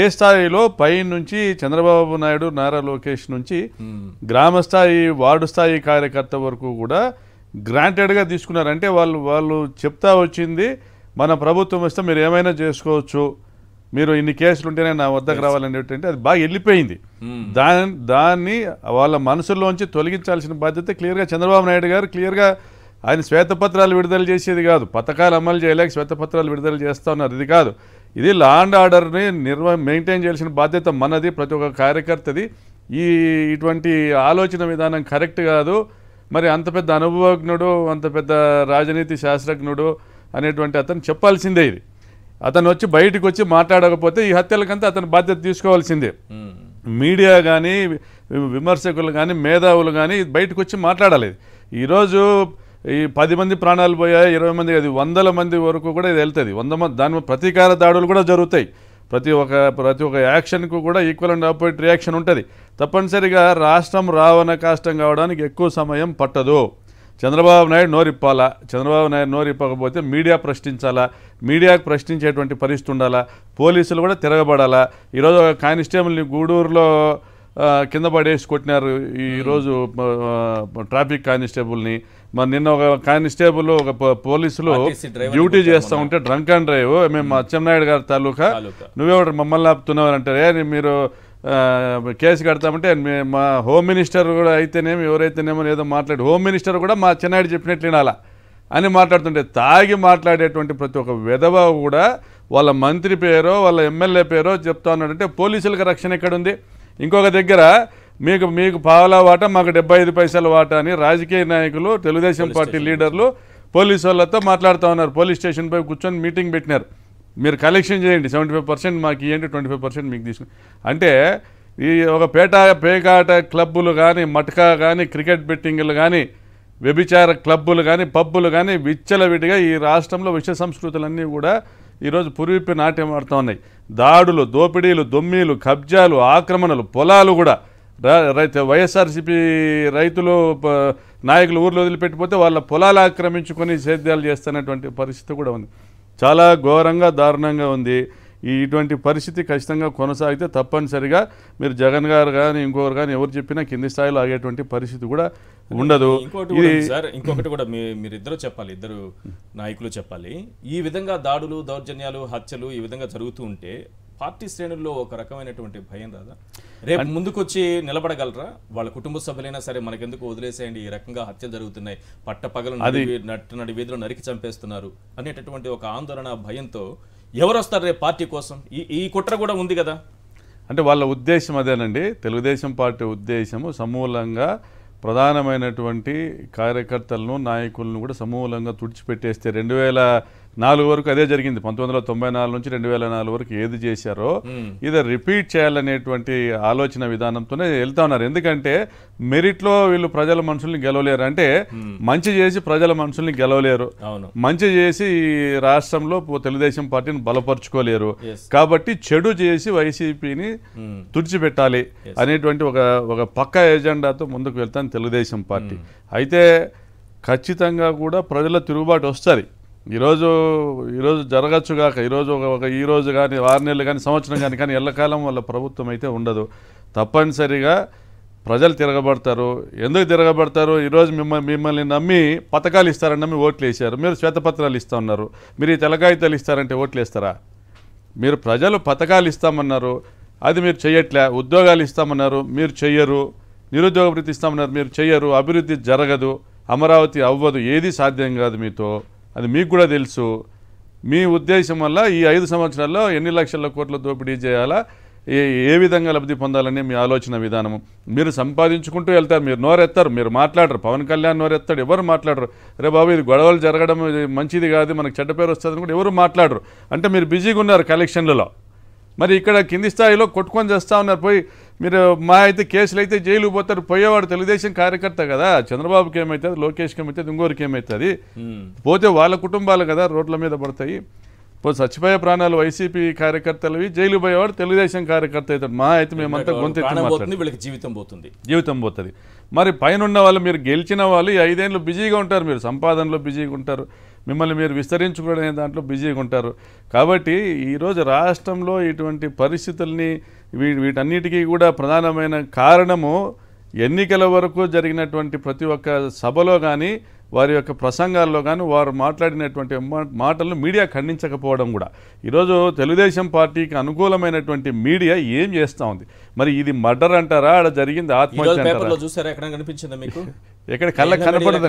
ఏ స్థాయిలో పై నుంచి చంద్రబాబు నాయుడు నారా లోకేష్ నుంచి గ్రామ స్థాయి వార్డు స్థాయి కార్యకర్త వరకు కూడా గ్రాంటెడ్గా తీసుకున్నారంటే వాళ్ళు వాళ్ళు చెప్తా వచ్చింది మన ప్రభుత్వం వస్తే మీరు ఏమైనా చేసుకోవచ్చు మీరు ఇన్ని కేసులు ఉంటేనే నా వద్దకు రావాలనేటంటే అది బాగా వెళ్ళిపోయింది hmm. దాని దాన్ని వాళ్ళ మనసులోంచి తొలగించాల్సిన బాధ్యత క్లియర్గా చంద్రబాబు నాయుడు గారు క్లియర్గా ఆయన శ్వేతపత్రాలు విడుదల చేసేది కాదు పథకాలు అమలు చేయలేక శ్వేతపత్రాలు విడుదల చేస్తా ఉన్నారు ఇది కాదు ఇది లా అండ్ ఆర్డర్ని నిర్వ మెయింటైన్ చేయాల్సిన బాధ్యత మనది ప్రతి ఒక్క కార్యకర్తది ఈ ఇటువంటి ఆలోచన విధానం కరెక్ట్ కాదు మరి అంత పెద్ద అనుభవజ్ఞుడు అంత పెద్ద రాజనీతి శాస్త్రజ్ఞుడు అనేటువంటి అతను చెప్పాల్సిందే ఇది అతను వచ్చి బయటకు వచ్చి మాట్లాడకపోతే ఈ హత్యలకంతా అతను బాధ్యత తీసుకోవాల్సిందే hmm. మీడియా కానీ విమర్శకులు కానీ మేధావులు కానీ బయటకు వచ్చి మాట్లాడాలి ఈరోజు ఈ పది మంది ప్రాణాలు పోయాయి ఇరవై మంది అది వందల మంది వరకు కూడా ఇది వెళ్తుంది వంద మంది దాని ప్రతీకార దాడులు కూడా జరుగుతాయి ప్రతి ఒక్క ప్రతి ఒక్క యాక్షన్కు కూడా ఈక్వల్ అండ్ ఆపోజిట్ రియాక్షన్ ఉంటుంది తప్పనిసరిగా రాష్ట్రం రావణ కాష్టం కావడానికి ఎక్కువ సమయం పట్టదు చంద్రబాబు నాయుడు నోరిప్పాలా చంద్రబాబు నాయుడు నోరిప్పకపోతే మీడియా ప్రశ్నించాలా మీడియాకు ప్రశ్నించేటువంటి పరిస్థితి ఉండాలా పోలీసులు కూడా తిరగబడాలా ఈరోజు ఒక కానిస్టేబుల్ని గూడూరులో కింద పడేసి కొట్టినారు ఈరోజు ట్రాఫిక్ కానిస్టేబుల్ని మరి నిన్న ఒక కానిస్టేబుల్ ఒక పోలీసులు డ్యూటీ చేస్తూ ఉంటే డ్రంక్ అండ్ డ్రైవ్ మేము అచ్చెన్నాయుడు గారి తాలూకా నువ్వెవడు మమ్మల్ని ఆపుతున్నావు అంటారు మీరు కేసు కడతామంటే మా హోమ్ మినిస్టర్ కూడా అయితేనేమి ఎవరైతేనేమో ఏదో మాట్లాడి హోమ్ మినిస్టర్ కూడా మా చిన్నాడు చెప్పినట్లు వినాలా అని మాట్లాడుతుంటే తాగి మాట్లాడేటువంటి ప్రతి ఒక్క విధవ కూడా వాళ్ళ మంత్రి పేరో వాళ్ళ ఎమ్మెల్యే పేరో చెప్తా ఉన్నాడంటే పోలీసులకు రక్షణ ఎక్కడుంది ఇంకొక దగ్గర మీకు మీకు పావలా వాటా మాకు డెబ్బై ఐదు పైసల వాటా అని రాజకీయ నాయకులు తెలుగుదేశం పార్టీ లీడర్లు పోలీసు వాళ్ళతో మాట్లాడుతూ ఉన్నారు పోలీస్ స్టేషన్ పోయి కూర్చొని మీటింగ్ పెట్టినారు మీరు కలెక్షన్ చేయండి సెవెంటీ ఫైవ్ పర్సెంట్ మాకు ఇవ్వండి ట్వంటీ ఫైవ్ పర్సెంట్ మీకు తీసుకుని అంటే ఈ ఒక పేట పేకాట క్లబ్బులు కానీ మట్కా కానీ క్రికెట్ బెట్టింగ్లు కానీ వ్యభిచార క్లబ్బులు కానీ పబ్బులు కానీ విడిగా ఈ రాష్ట్రంలో విష సంస్కృతులన్నీ కూడా ఈరోజు పురివిప్పి నాట్యం ఆడుతూ ఉన్నాయి దాడులు దోపిడీలు దొమ్మీలు కబ్జాలు ఆక్రమణలు పొలాలు కూడా రైతు వైఎస్ఆర్సీపీ రైతులు నాయకులు ఊర్లో వదిలిపెట్టిపోతే వాళ్ళ పొలాలు ఆక్రమించుకొని సేద్యాలు చేస్తున్నటువంటి పరిస్థితి కూడా ఉంది చాలా ఘోరంగా దారుణంగా ఉంది ఈ ఇటువంటి పరిస్థితి ఖచ్చితంగా కొనసాగితే తప్పనిసరిగా మీరు జగన్ గారు కానీ ఇంకొకరు కానీ ఎవరు చెప్పినా కింది స్థాయిలో ఆగేటువంటి పరిస్థితి కూడా ఉండదు సార్ ఇంకొకటి కూడా మీరిద్దరు చెప్పాలి ఇద్దరు నాయకులు చెప్పాలి ఈ విధంగా దాడులు దౌర్జన్యాలు హత్యలు ఈ విధంగా జరుగుతూ ఉంటే పార్టీ శ్రేణుల్లో ఒక రకమైనటువంటి భయం రాదా రేపు ముందుకొచ్చి నిలబడగలరా వాళ్ళ కుటుంబ సభ్యులైనా సరే మనకెందుకు వదిలేసేయండి ఈ రకంగా హత్యలు జరుగుతున్నాయి పట్టపగలు నట్టు నడి వీధిలో నరికి చంపేస్తున్నారు అనేటటువంటి ఒక ఆందోళన భయంతో ఎవరు వస్తారు రేపు పార్టీ కోసం ఈ ఈ కుట్ర కూడా ఉంది కదా అంటే వాళ్ళ ఉద్దేశం అదేనండి తెలుగుదేశం పార్టీ ఉద్దేశము సమూలంగా ప్రధానమైనటువంటి కార్యకర్తలను నాయకులను కూడా సమూలంగా తుడిచిపెట్టేస్తే రెండు వేల నాలుగు వరకు అదే జరిగింది పంతొమ్మిది వందల తొంభై నాలుగు నుంచి రెండు వేల నాలుగు వరకు ఏది చేశారో ఇది రిపీట్ చేయాలనేటువంటి ఆలోచన విధానంతోనే వెళ్తా ఉన్నారు ఎందుకంటే మెరిట్లో వీళ్ళు ప్రజల మనుషుల్ని గెలవలేరు అంటే మంచి చేసి ప్రజల మనుషుల్ని గెలవలేరు మంచి చేసి ఈ రాష్ట్రంలో తెలుగుదేశం పార్టీని బలపరుచుకోలేరు కాబట్టి చెడు చేసి వైసీపీని తుడిచిపెట్టాలి అనేటువంటి ఒక ఒక పక్క ఎజెండాతో ముందుకు వెళ్తాను తెలుగుదేశం పార్టీ అయితే ఖచ్చితంగా కూడా ప్రజల తిరుగుబాటు వస్తుంది ఈరోజు ఈరోజు జరగచ్చు కాక ఈరోజు ఒక ఈరోజు కానీ ఆరు నెలలు కానీ సంవత్సరం కానీ కానీ ఎల్లకాలం వాళ్ళ ప్రభుత్వం అయితే ఉండదు తప్పనిసరిగా ప్రజలు తిరగబడతారు ఎందుకు తిరగబడతారు ఈరోజు మిమ్మల్ని మిమ్మల్ని నమ్మి పథకాలు ఇస్తారని నమ్మి ఓట్లు వేసారు మీరు శ్వేతపత్రాలు ఇస్తూ ఉన్నారు మీరు ఈ తెలకాయితాలు ఇస్తారంటే ఓట్లు వేస్తారా మీరు ప్రజలు పథకాలు ఇస్తామన్నారు అది మీరు చేయట్లే ఉద్యోగాలు ఇస్తామన్నారు మీరు చెయ్యరు నిరుద్యోగ ఇస్తామన్నారు మీరు చెయ్యరు అభివృద్ధి జరగదు అమరావతి అవ్వదు ఏది సాధ్యం కాదు మీతో అది మీకు కూడా తెలుసు మీ ఉద్దేశం వల్ల ఈ ఐదు సంవత్సరాల్లో ఎన్ని లక్షల కోట్ల దోపిడీ చేయాలా ఏ ఏ విధంగా లబ్ధి పొందాలనే మీ ఆలోచన విధానము మీరు సంపాదించుకుంటూ వెళ్తారు మీరు నోరెత్తారు మీరు మాట్లాడరు పవన్ కళ్యాణ్ నోరెత్తాడు ఎవరు మాట్లాడరు రే బాబు ఇది గొడవలు జరగడం మంచిది కాదు మనకు చెడ్డ పేరు వస్తుందని కూడా ఎవరు మాట్లాడరు అంటే మీరు బిజీగా ఉన్నారు కలెక్షన్లలో మరి ఇక్కడ కింది స్థాయిలో కొట్టుకొని చేస్తా ఉన్నారు పోయి మీరు మా అయితే కేసులు అయితే జైలు పోతారు పోయేవాడు తెలుగుదేశం కార్యకర్త కదా చంద్రబాబుకి ఏమవుతుంది లోకేష్కి ఏమవుతుంది ఇంకోరికి ఏమవుతుంది పోతే వాళ్ళ కుటుంబాలు కదా రోడ్ల మీద పడతాయి ఇప్పుడు చచ్చిపోయే ప్రాణాలు వైసీపీ కార్యకర్తలవి జైలు పోయేవాడు తెలుగుదేశం కార్యకర్త అవుతాడు మా అయితే మేమంతా గొంతెత్తి జీవితం పోతుంది జీవితం పోతుంది మరి పైన వాళ్ళు మీరు గెలిచిన వాళ్ళు ఐదేళ్ళు బిజీగా ఉంటారు మీరు సంపాదనలో బిజీగా ఉంటారు మిమ్మల్ని మీరు విస్తరించుకోవడం దాంట్లో బిజీగా ఉంటారు కాబట్టి ఈరోజు రాష్ట్రంలో ఇటువంటి పరిస్థితుల్ని వీటన్నిటికీ కూడా ప్రధానమైన కారణము ఎన్నికల వరకు జరిగినటువంటి ప్రతి ఒక్క సభలో కానీ వారి యొక్క ప్రసంగాల్లో కానీ వారు మాట్లాడినటువంటి మాటలను మీడియా ఖండించకపోవడం కూడా ఈరోజు తెలుగుదేశం పార్టీకి అనుకూలమైనటువంటి మీడియా ఏం చేస్తూ ఉంది మరి ఇది మర్డర్ అంటారా అక్కడ జరిగింది ఆత్మహత్య చూసారా ఎక్కడ కనిపించిందా మీకు కళ్ళ కనపడదు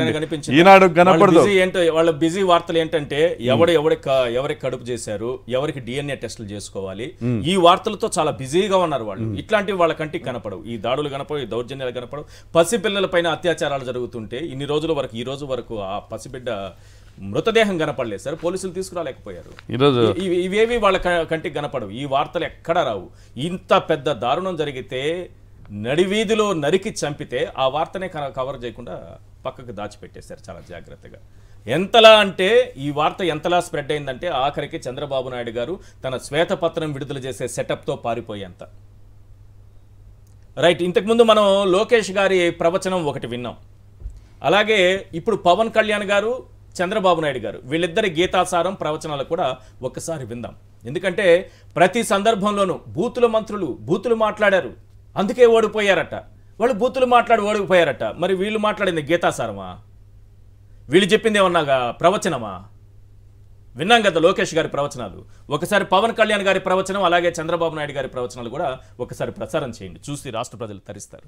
ఈనాడు కనపడదు ఏంటో వాళ్ళ బిజీ వార్తలు ఏంటంటే ఎవడు ఎవడ ఎవరికి కడుపు చేశారు ఎవరికి డిఎన్ఏ టెస్టులు చేసుకోవాలి ఈ వార్తలతో చాలా బిజీగా ఉన్నారు వాళ్ళు ఇట్లాంటివి వాళ్ళ కంటికి కనపడవు ఈ దాడులు కనపడవు ఈ దౌర్జన్యాలు కనపడవు పసిపిల్లల పైన అత్యాచారాలు జరుగుతుంటే ఇన్ని రోజుల వరకు ఈ రోజు వరకు ఆ పసిబిడ్డ మృతదేహం కనపడలేదు సార్ పోలీసులు తీసుకురాలేకపోయారు ఈరోజు ఇవేవి వాళ్ళ కంటికి కనపడవు ఈ వార్తలు ఎక్కడ రావు ఇంత పెద్ద దారుణం జరిగితే నడివీధిలో నరికి చంపితే ఆ వార్తనే కవర్ చేయకుండా పక్కకు దాచిపెట్టేశారు చాలా జాగ్రత్తగా ఎంతలా అంటే ఈ వార్త ఎంతలా స్ప్రెడ్ అయిందంటే ఆఖరికి చంద్రబాబు నాయుడు గారు తన శ్వేతపత్రం విడుదల చేసే సెటప్తో పారిపోయేంత రైట్ ఇంతకుముందు మనం లోకేష్ గారి ప్రవచనం ఒకటి విన్నాం అలాగే ఇప్పుడు పవన్ కళ్యాణ్ గారు చంద్రబాబు నాయుడు గారు వీళ్ళిద్దరి గీతాసారం ప్రవచనాలు కూడా ఒక్కసారి విందాం ఎందుకంటే ప్రతి సందర్భంలోనూ బూతుల మంత్రులు బూతులు మాట్లాడారు అందుకే ఓడిపోయారట వాళ్ళు బూతులు మాట్లాడి ఓడిపోయారట మరి వీళ్ళు మాట్లాడింది గీతాసారమా వీళ్ళు చెప్పింది ఏమన్నా ప్రవచనమా విన్నాం కదా లోకేష్ గారి ప్రవచనాలు ఒకసారి పవన్ కళ్యాణ్ గారి ప్రవచనం అలాగే చంద్రబాబు నాయుడు గారి ప్రవచనాలు కూడా ఒకసారి ప్రసారం చేయండి చూసి రాష్ట్ర ప్రజలు తరిస్తారు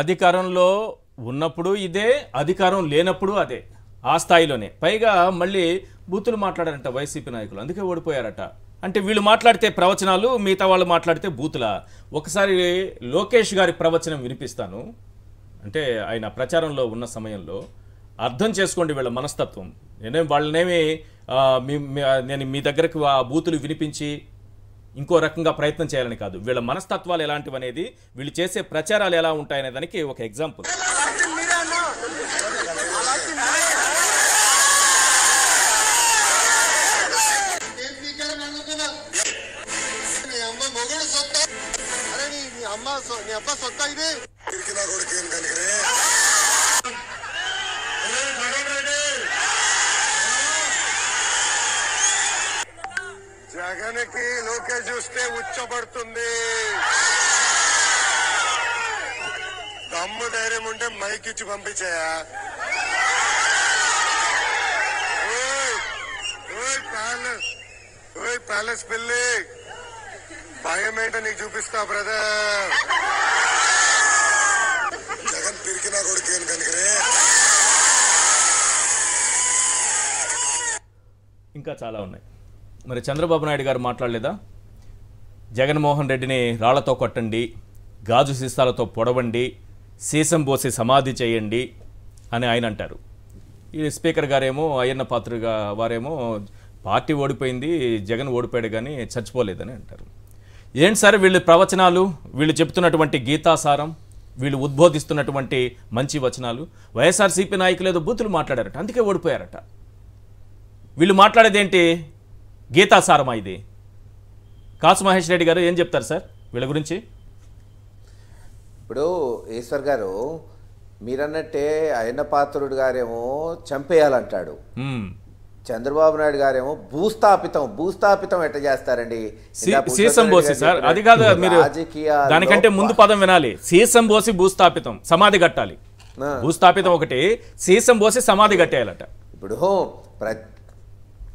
అధికారంలో ఉన్నప్పుడు ఇదే అధికారం లేనప్పుడు అదే ఆ స్థాయిలోనే పైగా మళ్ళీ బూతులు మాట్లాడారంట వైసీపీ నాయకులు అందుకే ఓడిపోయారట అంటే వీళ్ళు మాట్లాడితే ప్రవచనాలు మిగతా వాళ్ళు మాట్లాడితే బూతులా ఒకసారి లోకేష్ గారి ప్రవచనం వినిపిస్తాను అంటే ఆయన ప్రచారంలో ఉన్న సమయంలో అర్థం చేసుకోండి వీళ్ళ మనస్తత్వం నేనేమి వాళ్ళనేమి నేను మీ దగ్గరకు ఆ బూతులు వినిపించి ఇంకో రకంగా ప్రయత్నం చేయాలని కాదు వీళ్ళ మనస్తత్వాలు ఎలాంటివి అనేది వీళ్ళు చేసే ప్రచారాలు ఎలా ఉంటాయనే దానికి ఒక ఎగ్జాంపుల్ అమ్మ ఇది మనకి లోకేష్ చూస్తే ఉచ్చబడుతుంది దమ్ము ధైర్యం ఉంటే మైక్ ఇచ్చి పంపించాయా ప్యాలెస్ ఓయ్ ప్యాలెస్ పిల్లి భయం ఏంటో నీకు చూపిస్తా బ్రదర్ జగన్ పిరికినా కొడుకు కనుకరే ఇంకా చాలా ఉన్నాయి మరి చంద్రబాబు నాయుడు గారు మాట్లాడలేదా జగన్మోహన్ రెడ్డిని రాళ్లతో కొట్టండి గాజు సీసాలతో పొడవండి సీసం పోసి సమాధి చేయండి అని ఆయన అంటారు ఈ స్పీకర్ గారేమో అయ్యన్న పాత్ర వారేమో పార్టీ ఓడిపోయింది జగన్ ఓడిపోయాడు కానీ చచ్చిపోలేదని అంటారు ఏంటి సార్ వీళ్ళు ప్రవచనాలు వీళ్ళు చెప్తున్నటువంటి గీతాసారం వీళ్ళు ఉద్బోధిస్తున్నటువంటి మంచి వచనాలు వైఎస్ఆర్సీపీ నాయకులు ఏదో బూతులు మాట్లాడారట అందుకే ఓడిపోయారట వీళ్ళు మాట్లాడేదేంటి గీతాసారమా ఇది కాసు మహేష్ రెడ్డి గారు ఏం చెప్తారు సార్ వీళ్ళ గురించి ఇప్పుడు ఈశ్వర్ గారు మీరన్నట్టే అయన పాత్రుడు గారేమో చంపేయాలంటాడు చంద్రబాబు నాయుడు గారేమో భూస్థాపితం భూస్థాపితం ఎట్ట చేస్తారండి సీసం బోసి సార్ అది కాదు మీరు దానికంటే ముందు పదం వినాలి సీసం బోసి భూస్థాపితం సమాధి కట్టాలి భూస్థాపితం ఒకటి సీసం బోసి సమాధి కట్టేయాలట ఇప్పుడు ప్రతి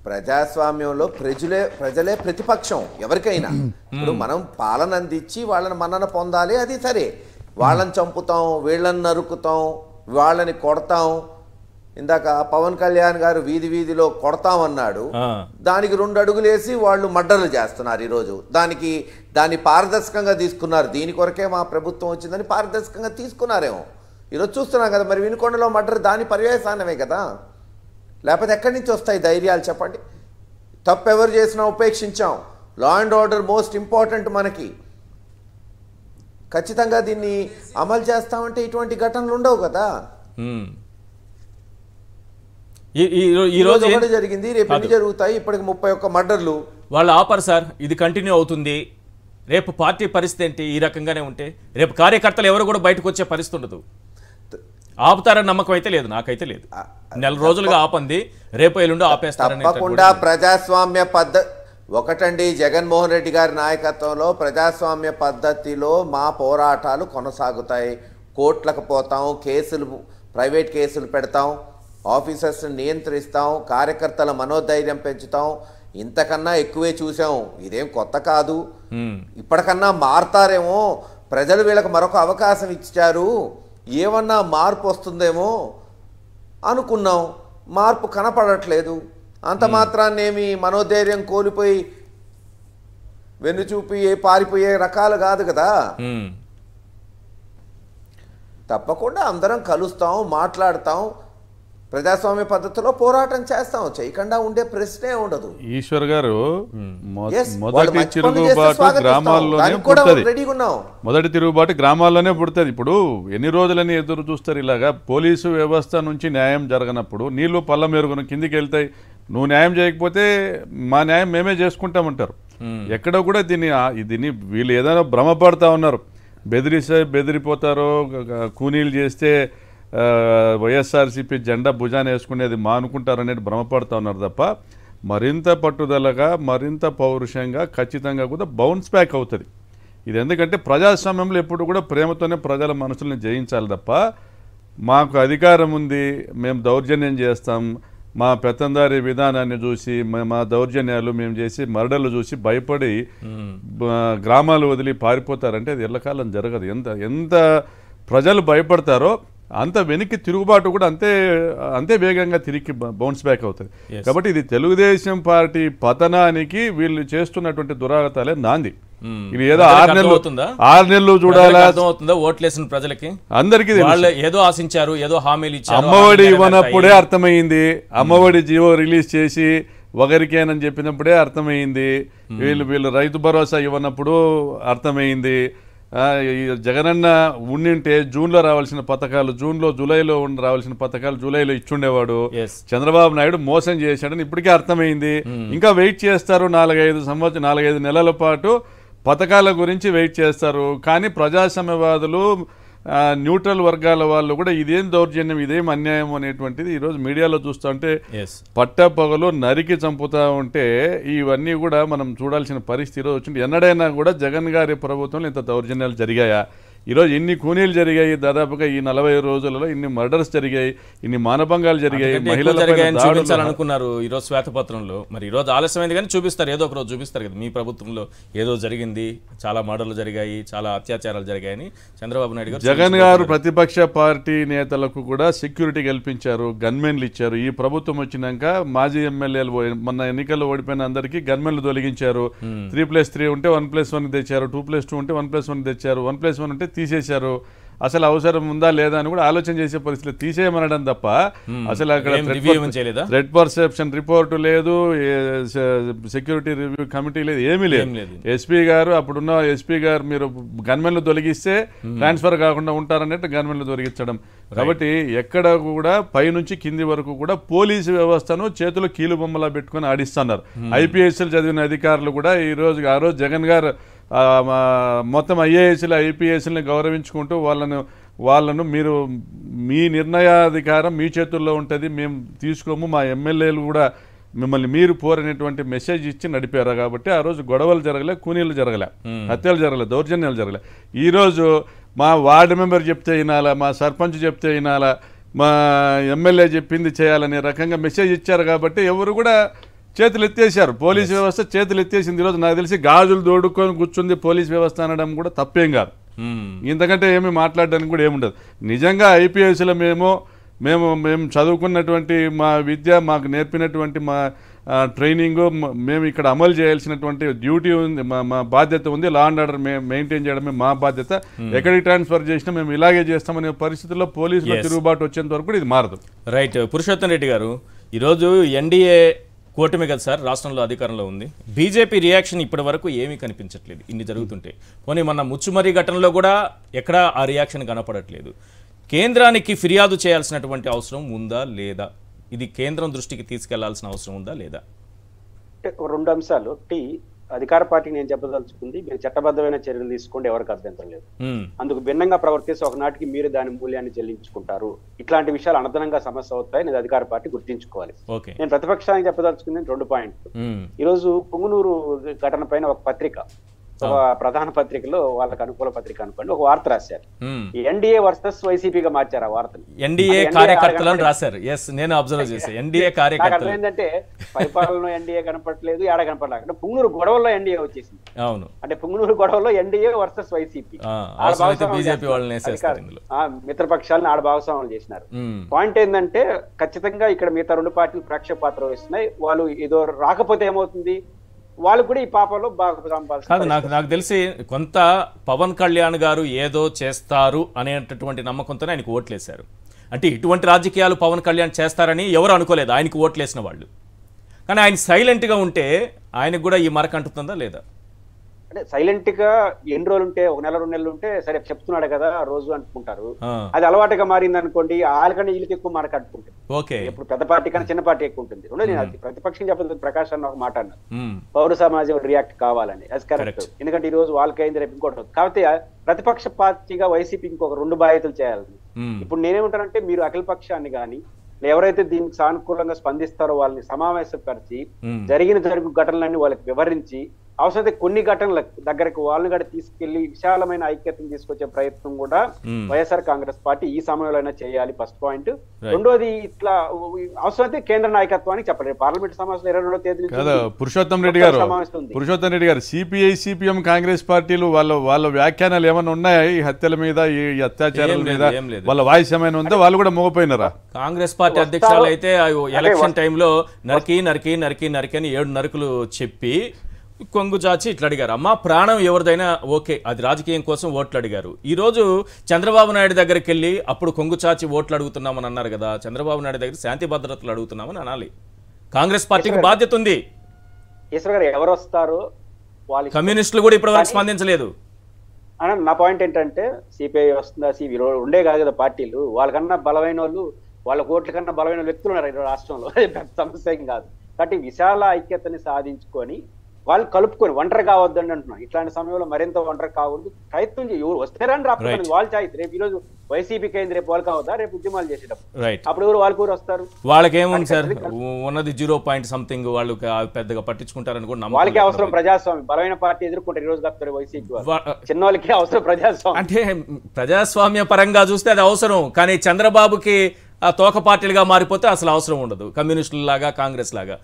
ప్రజాస్వామ్యంలో ప్రజలే ప్రజలే ప్రతిపక్షం ఎవరికైనా ఇప్పుడు మనం పాలన అందించి వాళ్ళని మన్నన పొందాలి అది సరే వాళ్ళని చంపుతాం వీళ్ళని నరుకుతాం వాళ్ళని కొడతాం ఇందాక పవన్ కళ్యాణ్ గారు వీధి వీధిలో కొడతాం అన్నాడు దానికి రెండు అడుగులు వేసి వాళ్ళు మడ్డలు చేస్తున్నారు ఈరోజు దానికి దాన్ని పారదర్శకంగా తీసుకున్నారు దీని కొరకే మా ప్రభుత్వం వచ్చిందని పారదర్శకంగా తీసుకున్నారేమో ఈరోజు చూస్తున్నాం కదా మరి వినుకొండలో మడ్డరు దాని పర్యాయసానమే కదా లేకపోతే ఎక్కడి నుంచి వస్తాయి ధైర్యాలు చెప్పండి తప్పు ఎవరు చేసినా ఉపేక్షించాం law and order most important మనకి ఖచ్చితంగా దీన్ని అమలు చేస్తామంటే ఇటువంటి ఘటనలు ఉండవు కదా ఈరోజు కూడా జరిగింది రేపు ఎన్ని జరుగుతాయి ఇప్పటికి ముప్పై ఒక్క మర్డర్లు వాళ్ళ ఆపరు సార్ ఇది కంటిన్యూ అవుతుంది రేపు పార్టీ పరిస్థితి ఏంటి ఈ రకంగానే ఉంటే రేపు కార్యకర్తలు ఎవరు కూడా బయటకు వచ్చే పరిస్థితి ఉండదు ఆపుతారని నమ్మకం అయితే లేదు నాకైతే లేదు నెల రోజులుగా ఆపంది రేపు ఎల్లుండి ఆపేస్తారని తప్పకుండా ప్రజాస్వామ్య పద్ధతి ఒకటండి జగన్మోహన్ రెడ్డి గారి నాయకత్వంలో ప్రజాస్వామ్య పద్ధతిలో మా పోరాటాలు కొనసాగుతాయి కోర్టులకు పోతాం కేసులు ప్రైవేట్ కేసులు పెడతాం ఆఫీసర్స్ని నియంత్రిస్తాం కార్యకర్తల మనోధైర్యం పెంచుతాం ఇంతకన్నా ఎక్కువే చూసాం ఇదేం కొత్త కాదు ఇప్పటికన్నా మారతారేమో ప్రజలు వీళ్ళకి మరొక అవకాశం ఇచ్చారు ఏమన్నా మార్పు వస్తుందేమో అనుకున్నాం మార్పు కనపడట్లేదు అంత మాత్రాన్నేమి మనోధైర్యం కోల్పోయి వెన్నుచూపి పారిపోయే రకాలు కాదు కదా తప్పకుండా అందరం కలుస్తాం మాట్లాడతాం ప్రజాస్వామ్య పద్ధతిలో పోరాటం చేస్తాం చేయకుండా ఉండే ప్రశ్నే ఉండదు ఈశ్వర్ గారు hmm. మొదటి తిరుగుబాటు గ్రామాల్లోనే పుడుతుంది మొదటి తిరుగుబాటు గ్రామాల్లోనే పుడుతుంది ఇప్పుడు ఎన్ని రోజులని ఎదురు చూస్తారు ఇలాగా పోలీసు వ్యవస్థ నుంచి న్యాయం జరగనప్పుడు నీళ్లు పళ్ళ మెరుగును కిందికి వెళ్తాయి నువ్వు న్యాయం చేయకపోతే మా న్యాయం మేమే చేసుకుంటామంటారు hmm. ఎక్కడ కూడా దీన్ని దీన్ని వీళ్ళు ఏదైనా భ్రమపడతా ఉన్నారు బెదిరిస్తే బెదిరిపోతారో కూనీలు చేస్తే వైఎస్ఆర్సీపీ జెండా భుజాన్ని వేసుకునేది మానుకుంటారనేది భ్రమపడుతూ ఉన్నారు తప్ప మరింత పట్టుదలగా మరింత పౌరుషంగా ఖచ్చితంగా కూడా బౌన్స్ బ్యాక్ అవుతుంది ఇది ఎందుకంటే ప్రజాస్వామ్యంలో ఎప్పుడు కూడా ప్రేమతోనే ప్రజల మనసులను జయించాలి తప్ప మాకు అధికారం ఉంది మేము దౌర్జన్యం చేస్తాం మా పెత్తందారి విధానాన్ని చూసి మా దౌర్జన్యాలు మేము చేసి మరడలు చూసి భయపడి గ్రామాలు వదిలి పారిపోతారంటే అది ఎల్లకాలం జరగదు ఎంత ఎంత ప్రజలు భయపడతారో అంత వెనక్కి తిరుగుబాటు కూడా అంతే అంతే వేగంగా తిరిగి బౌన్స్ బ్యాక్ అవుతుంది కాబట్టి ఇది తెలుగుదేశం పార్టీ పతనానికి వీళ్ళు చేస్తున్నటువంటి దురాగతాలే నాంది hmm. ఇది ఏదో ఆరు నెలలు ఆరు నెలలు చూడాలా అర్థమవుతుందా ఓట్లేసిన ప్రజలకి అందరికి ఏదో ఆశించారు ఏదో హామీలు ఇచ్చారు అమ్మఒడి ఇవ్వనప్పుడే అర్థమైంది అమ్మఒడి జీవో రిలీజ్ చేసి ఒకరికేనని చెప్పినప్పుడే అర్థమైంది hmm. వీళ్ళు వీళ్ళు రైతు భరోసా ఇవ్వనప్పుడు అర్థమైంది జగనన్న ఉండింటే జూన్లో రావాల్సిన పథకాలు జూన్లో జూలైలో రావాల్సిన పథకాలు జూలైలో ఇచ్చుండేవాడు చంద్రబాబు నాయుడు మోసం చేశాడని ఇప్పటికే అర్థమైంది hmm. ఇంకా వెయిట్ చేస్తారు నాలుగైదు సంవత్సరం నాలుగైదు నెలల పాటు పథకాల గురించి వెయిట్ చేస్తారు కానీ ప్రజాసమ్యవాదులు న్యూట్రల్ వర్గాల వాళ్ళు కూడా ఇదేం దౌర్జన్యం ఇదేం అన్యాయం అనేటువంటిది ఈరోజు మీడియాలో చూస్తూ ఉంటే పట్టపగలు నరికి చంపుతూ ఉంటే ఇవన్నీ కూడా మనం చూడాల్సిన పరిస్థితి ఈరోజు వచ్చింది ఎన్నడైనా కూడా జగన్ గారి ప్రభుత్వంలో ఇంత దౌర్జన్యాలు జరిగాయా ఈరోజు ఇన్ని కూనీలు జరిగాయి దాదాపుగా ఈ నలభై రోజులలో ఇన్ని మర్డర్స్ జరిగాయి ఇన్ని మానభంగాలు జరిగాయి చూపించాలనుకున్నారు ఈరోజు శ్వేతపత్రంలో మరి ఈరోజు ఆలస్యమైంది కానీ చూపిస్తారు ఏదో ఒక రోజు చూపిస్తారు కదా మీ ప్రభుత్వంలో ఏదో జరిగింది చాలా మర్డర్లు జరిగాయి చాలా అత్యాచారాలు జరిగాయని చంద్రబాబు నాయుడు గారు జగన్ గారు ప్రతిపక్ష పార్టీ నేతలకు కూడా సెక్యూరిటీ కల్పించారు గన్మెన్లు ఇచ్చారు ఈ ప్రభుత్వం వచ్చినాక మాజీ ఎమ్మెల్యేలు మొన్న ఎన్నికల్లో ఓడిపోయిన అందరికీ గన్మెన్లు తొలగించారు త్రీ ప్లస్ త్రీ ఉంటే వన్ ప్లస్ వన్ తెచ్చారు టూ ప్లస్ టూ ఉంటే వన్ ప్లస్ వన్ తెచ్చారు వన్ ప్లస్ వన్ ఉంటే తీసేశారు అసలు అవసరం ఉందా లేదా అని కూడా ఆలోచన చేసే పరిస్థితి తీసేయమనడం తప్ప అసలు అక్కడ రెడ్ పర్సెప్షన్ రిపోర్టు లేదు సెక్యూరిటీ రివ్యూ కమిటీ లేదు ఏమీ లేదు ఎస్పీ గారు అప్పుడున్న ఎస్పీ గారు మీరు గన్మెన్లు తొలగిస్తే ట్రాన్స్ఫర్ కాకుండా ఉంటారన్నట్టు గన్మెన్లు తొలగించడం కాబట్టి ఎక్కడ కూడా పైనుంచి కింది వరకు కూడా పోలీసు వ్యవస్థను చేతులు కీలుబొమ్మలా పెట్టుకొని ఆడిస్తున్నారు ఐపీఎస్ఎల్ చదివిన అధికారులు కూడా ఈ రోజు ఆ రోజు జగన్ గారు మొత్తం ఐఏఎస్లు ఐపీఎస్లని గౌరవించుకుంటూ వాళ్ళను వాళ్ళను మీరు మీ నిర్ణయాధికారం మీ చేతుల్లో ఉంటుంది మేము తీసుకోము మా ఎమ్మెల్యేలు కూడా మిమ్మల్ని మీరు పోరనేటువంటి మెసేజ్ ఇచ్చి నడిపారు కాబట్టి ఆ రోజు గొడవలు జరగలే కూనీలు జరగలే హత్యలు జరగలే దౌర్జన్యాలు జరగలే ఈరోజు మా వార్డు మెంబర్ చెప్తే వినాలా మా సర్పంచ్ చెప్తే వినాలా మా ఎమ్మెల్యే చెప్పింది చేయాలనే రకంగా మెసేజ్ ఇచ్చారు కాబట్టి ఎవరు కూడా చేతులు ఎత్తేసారు పోలీస్ వ్యవస్థ చేతులు ఎత్తేసింది ఈరోజు నాకు తెలిసి గాజులు దోడుకొని కూర్చుంది పోలీస్ వ్యవస్థ అనడం కూడా తప్పేం కాదు hmm. ఇంతకంటే ఏమి మాట్లాడడానికి కూడా ఏముండదు నిజంగా ఐపీఎస్ల మేము మేము మేము చదువుకున్నటువంటి మా విద్య మాకు నేర్పినటువంటి మా ట్రైనింగ్ మేము ఇక్కడ అమలు చేయాల్సినటువంటి డ్యూటీ ఉంది మా మా బాధ్యత ఉంది లా అండ్ ఆర్డర్ మెయింటైన్ చేయడమే మా బాధ్యత hmm. ఎక్కడికి ట్రాన్స్ఫర్ చేసినా మేము ఇలాగే చేస్తామనే పరిస్థితుల్లో పోలీసులు తిరుగుబాటు వచ్చేంత వరకు ఇది మారదు రైట్ పురుషోత్తం రెడ్డి గారు ఈరోజు ఎన్డీఏ కూటమి కదా సార్ రాష్ట్రంలో అధికారంలో ఉంది బీజేపీ రియాక్షన్ ఇప్పటి వరకు ఏమీ కనిపించట్లేదు ఇన్ని జరుగుతుంటే కొన్ని మన ముచ్చుమరీ ఘటనలో కూడా ఎక్కడా ఆ రియాక్షన్ కనపడట్లేదు కేంద్రానికి ఫిర్యాదు చేయాల్సినటువంటి అవసరం ఉందా లేదా ఇది కేంద్రం దృష్టికి తీసుకెళ్లాల్సిన అవసరం ఉందా లేదా రెండు అంశాలు టీ అధికార పార్టీ నేను చెప్పదలుచుకుంది మీరు చట్టబద్ధమైన చర్యలు తీసుకోండి ఎవరికి అభ్యంతరం లేదు అందుకు భిన్నంగా ప్రవర్తిస్తే ఒకనాటికి మీరు దాని మూల్యాన్ని చెల్లించుకుంటారు ఇట్లాంటి విషయాలు అనదనంగా సమస్య అవుతాయి నేను అధికార పార్టీ గుర్తించుకోవాలి నేను ప్రతిపక్షానికి చెప్పదలుచుకుంది రెండు పాయింట్లు ఈరోజు పొంగునూరు ఘటన పైన ఒక పత్రిక ప్రధాన పత్రికలో వాళ్ళకి అనుకూల పత్రిక అనుకోండి ఒక వార్త రాశారు ఎన్డీఏ వర్సెస్ గా మార్చారు ఆ వార్తను ఎన్డీఏ కార్యకర్తలను రాశారు ఎస్ నేను అబ్జర్వ్ ఎన్డీఏ కార్యకర్తలు ఏంటంటే పరిపాలనలో ఎన్డీఏ కనపడలేదు ఏడ కనపడలేదు అంటే గొడవల్లో ఎన్డీఏ వచ్చేసింది అవును అంటే పుంగనూరు గొడవలో ఎన్డీఏ వర్సెస్ వైసీపీ బీజేపీ వాళ్ళు మిత్రపక్షాలను ఆడ భాగస్వాములు చేసినారు పాయింట్ ఏంటంటే ఖచ్చితంగా ఇక్కడ మిగతా రెండు పార్టీలు ప్రేక్షక పాత్ర వహిస్తున్నాయి వాళ్ళు ఏదో రాకపోతే ఏమవుతుంది వాళ్ళు కూడా ఈ పాపంలో బాగా కాదు నాకు నాకు తెలిసి కొంత పవన్ కళ్యాణ్ గారు ఏదో చేస్తారు అనేటటువంటి నమ్మకంతోనే ఆయనకు ఓట్లేశారు అంటే ఇటువంటి రాజకీయాలు పవన్ కళ్యాణ్ చేస్తారని ఎవరు అనుకోలేదు ఆయనకు ఓట్లేసిన వాళ్ళు కానీ ఆయన సైలెంట్గా ఉంటే ఆయనకు కూడా ఈ మరక అంటుతుందా లేదా అంటే సైలెంట్ గా ఎన్ని రోజులు ఉంటే ఒక నెల రెండు నెలలు ఉంటే సరే చెప్తున్నాడు కదా రోజు అనుకుంటారు అది అలవాటుగా మారింది అనుకోండి వాళ్ళకన్నా వీళ్ళకి ఎక్కువ మనకు అట్టుకుంటుంది ఇప్పుడు పెద్ద పార్టీ కన్నా చిన్న పార్టీ ఎక్కువ ఉంటుంది నేను ప్రతిపక్షం చెప్పదు ప్రకాష్ అన్న ఒక మాట అన్నారు పౌర సమాజం రియాక్ట్ కావాలని అది కరెక్ట్ ఎందుకంటే ఈ రోజు వాళ్ళకైంది రేపు ఇంకోటి కాబట్టి ప్రతిపక్ష పార్టీగా వైసీపీ ఇంకొక రెండు బాధ్యతలు చేయాలి ఇప్పుడు నేనేమంటానంటే మీరు అఖిల పక్షాన్ని కానీ ఎవరైతే దీనికి సానుకూలంగా స్పందిస్తారో వాళ్ళని సమావేశపరిచి జరిగిన జరుగు ఘటనలన్నీ వాళ్ళకి వివరించి అవసరమైతే కొన్ని ఘటనల దగ్గరకు వాళ్ళని కూడా తీసుకెళ్లి విశాలమైన ఐక్యతను తీసుకొచ్చే ప్రయత్నం కూడా వైఎస్ఆర్ కాంగ్రెస్ పార్టీ ఈ సమయంలో అయినా చేయాలి ఫస్ట్ పాయింట్ రెండోది ఇట్లా అవసరమైతే కేంద్ర నాయకత్వానికి చెప్పలేదు పార్లమెంట్ సమావేశం ఇరవై రెండో తేదీ పురుషోత్తం రెడ్డి గారు పురుషోత్తం రెడ్డి గారు సిపిఐ సిపిఎం కాంగ్రెస్ పార్టీలు వాళ్ళ వాళ్ళ వ్యాఖ్యానాలు ఏమైనా ఉన్నాయా ఈ హత్యల మీద ఈ అత్యాచారాల మీద వాళ్ళ వాయిస్ ఏమైనా ఉందో వాళ్ళు కూడా మోగపోయినారా కాంగ్రెస్ పార్టీ అధ్యక్షులు అయితే ఎలక్షన్ టైంలో నరికి నరికి నరికి నరికి అని ఏడు నరుకులు చెప్పి కొంగు చాచి ఇట్లా అడిగారు అమ్మ ప్రాణం ఎవరిదైనా ఓకే అది రాజకీయం కోసం ఓట్లు అడిగారు ఈరోజు చంద్రబాబు నాయుడు దగ్గరికి వెళ్ళి అప్పుడు కొంగు చాచి ఓట్లు అడుగుతున్నామని అన్నారు కదా చంద్రబాబు నాయుడు దగ్గర శాంతి భద్రతలు అడుగుతున్నామని అనాలి కాంగ్రెస్ పార్టీకి బాధ్యత ఉంది ఎవరు వస్తారు కమ్యూనిస్టులు కూడా ఇప్పుడు వరకు స్పందించలేదు నా పాయింట్ ఏంటంటే సిపిఐ వస్తుందా సిపి ఉండే కాదు కదా పార్టీలు వాళ్ళకన్నా బలమైన వాళ్ళు వాళ్ళ కోట్ల కన్నా బలమైన వ్యక్తులు ఉన్నారు రాష్ట్రంలో సమస్య కాదు కాబట్టి విశాల ఐక్యతని సాధించుకొని వాళ్ళు కలుపుకొని ఒంటరి కావద్దని అంటున్నాం ఇట్లాంటి సమయంలో మరింత ఒంటరి కావద్దు ప్రయత్నం ఎవరు వస్తారని రాకపోతే వాళ్ళ చాయి రేపు ఈ రోజు వైసీపీ కేంద్ర రేపు వాళ్ళు కావద్దా రేపు ఉద్యమాలు చేసేటప్పుడు అప్పుడు ఎవరు వాళ్ళు కూడా వస్తారు వాళ్ళకేముంది సార్ ఉన్నది జీరో పాయింట్ సంథింగ్ వాళ్ళు పెద్దగా పట్టించుకుంటారని కూడా వాళ్ళకి అవసరం ప్రజాస్వామ్యం బలమైన పార్టీ ఎదుర్కొంటారు ఈ రోజు తప్పుతారు వైసీపీ చిన్న వాళ్ళకి అవసరం ప్రజాస్వామ్యం అంటే ప్రజాస్వామ్య పరంగా చూస్తే అది అవసరం కానీ చంద్రబాబుకి తోక పార్టీలుగా మారిపోతే అసలు అవసరం ఉండదు కమ్యూనిస్టుల లాగా కాంగ్రెస్ లాగా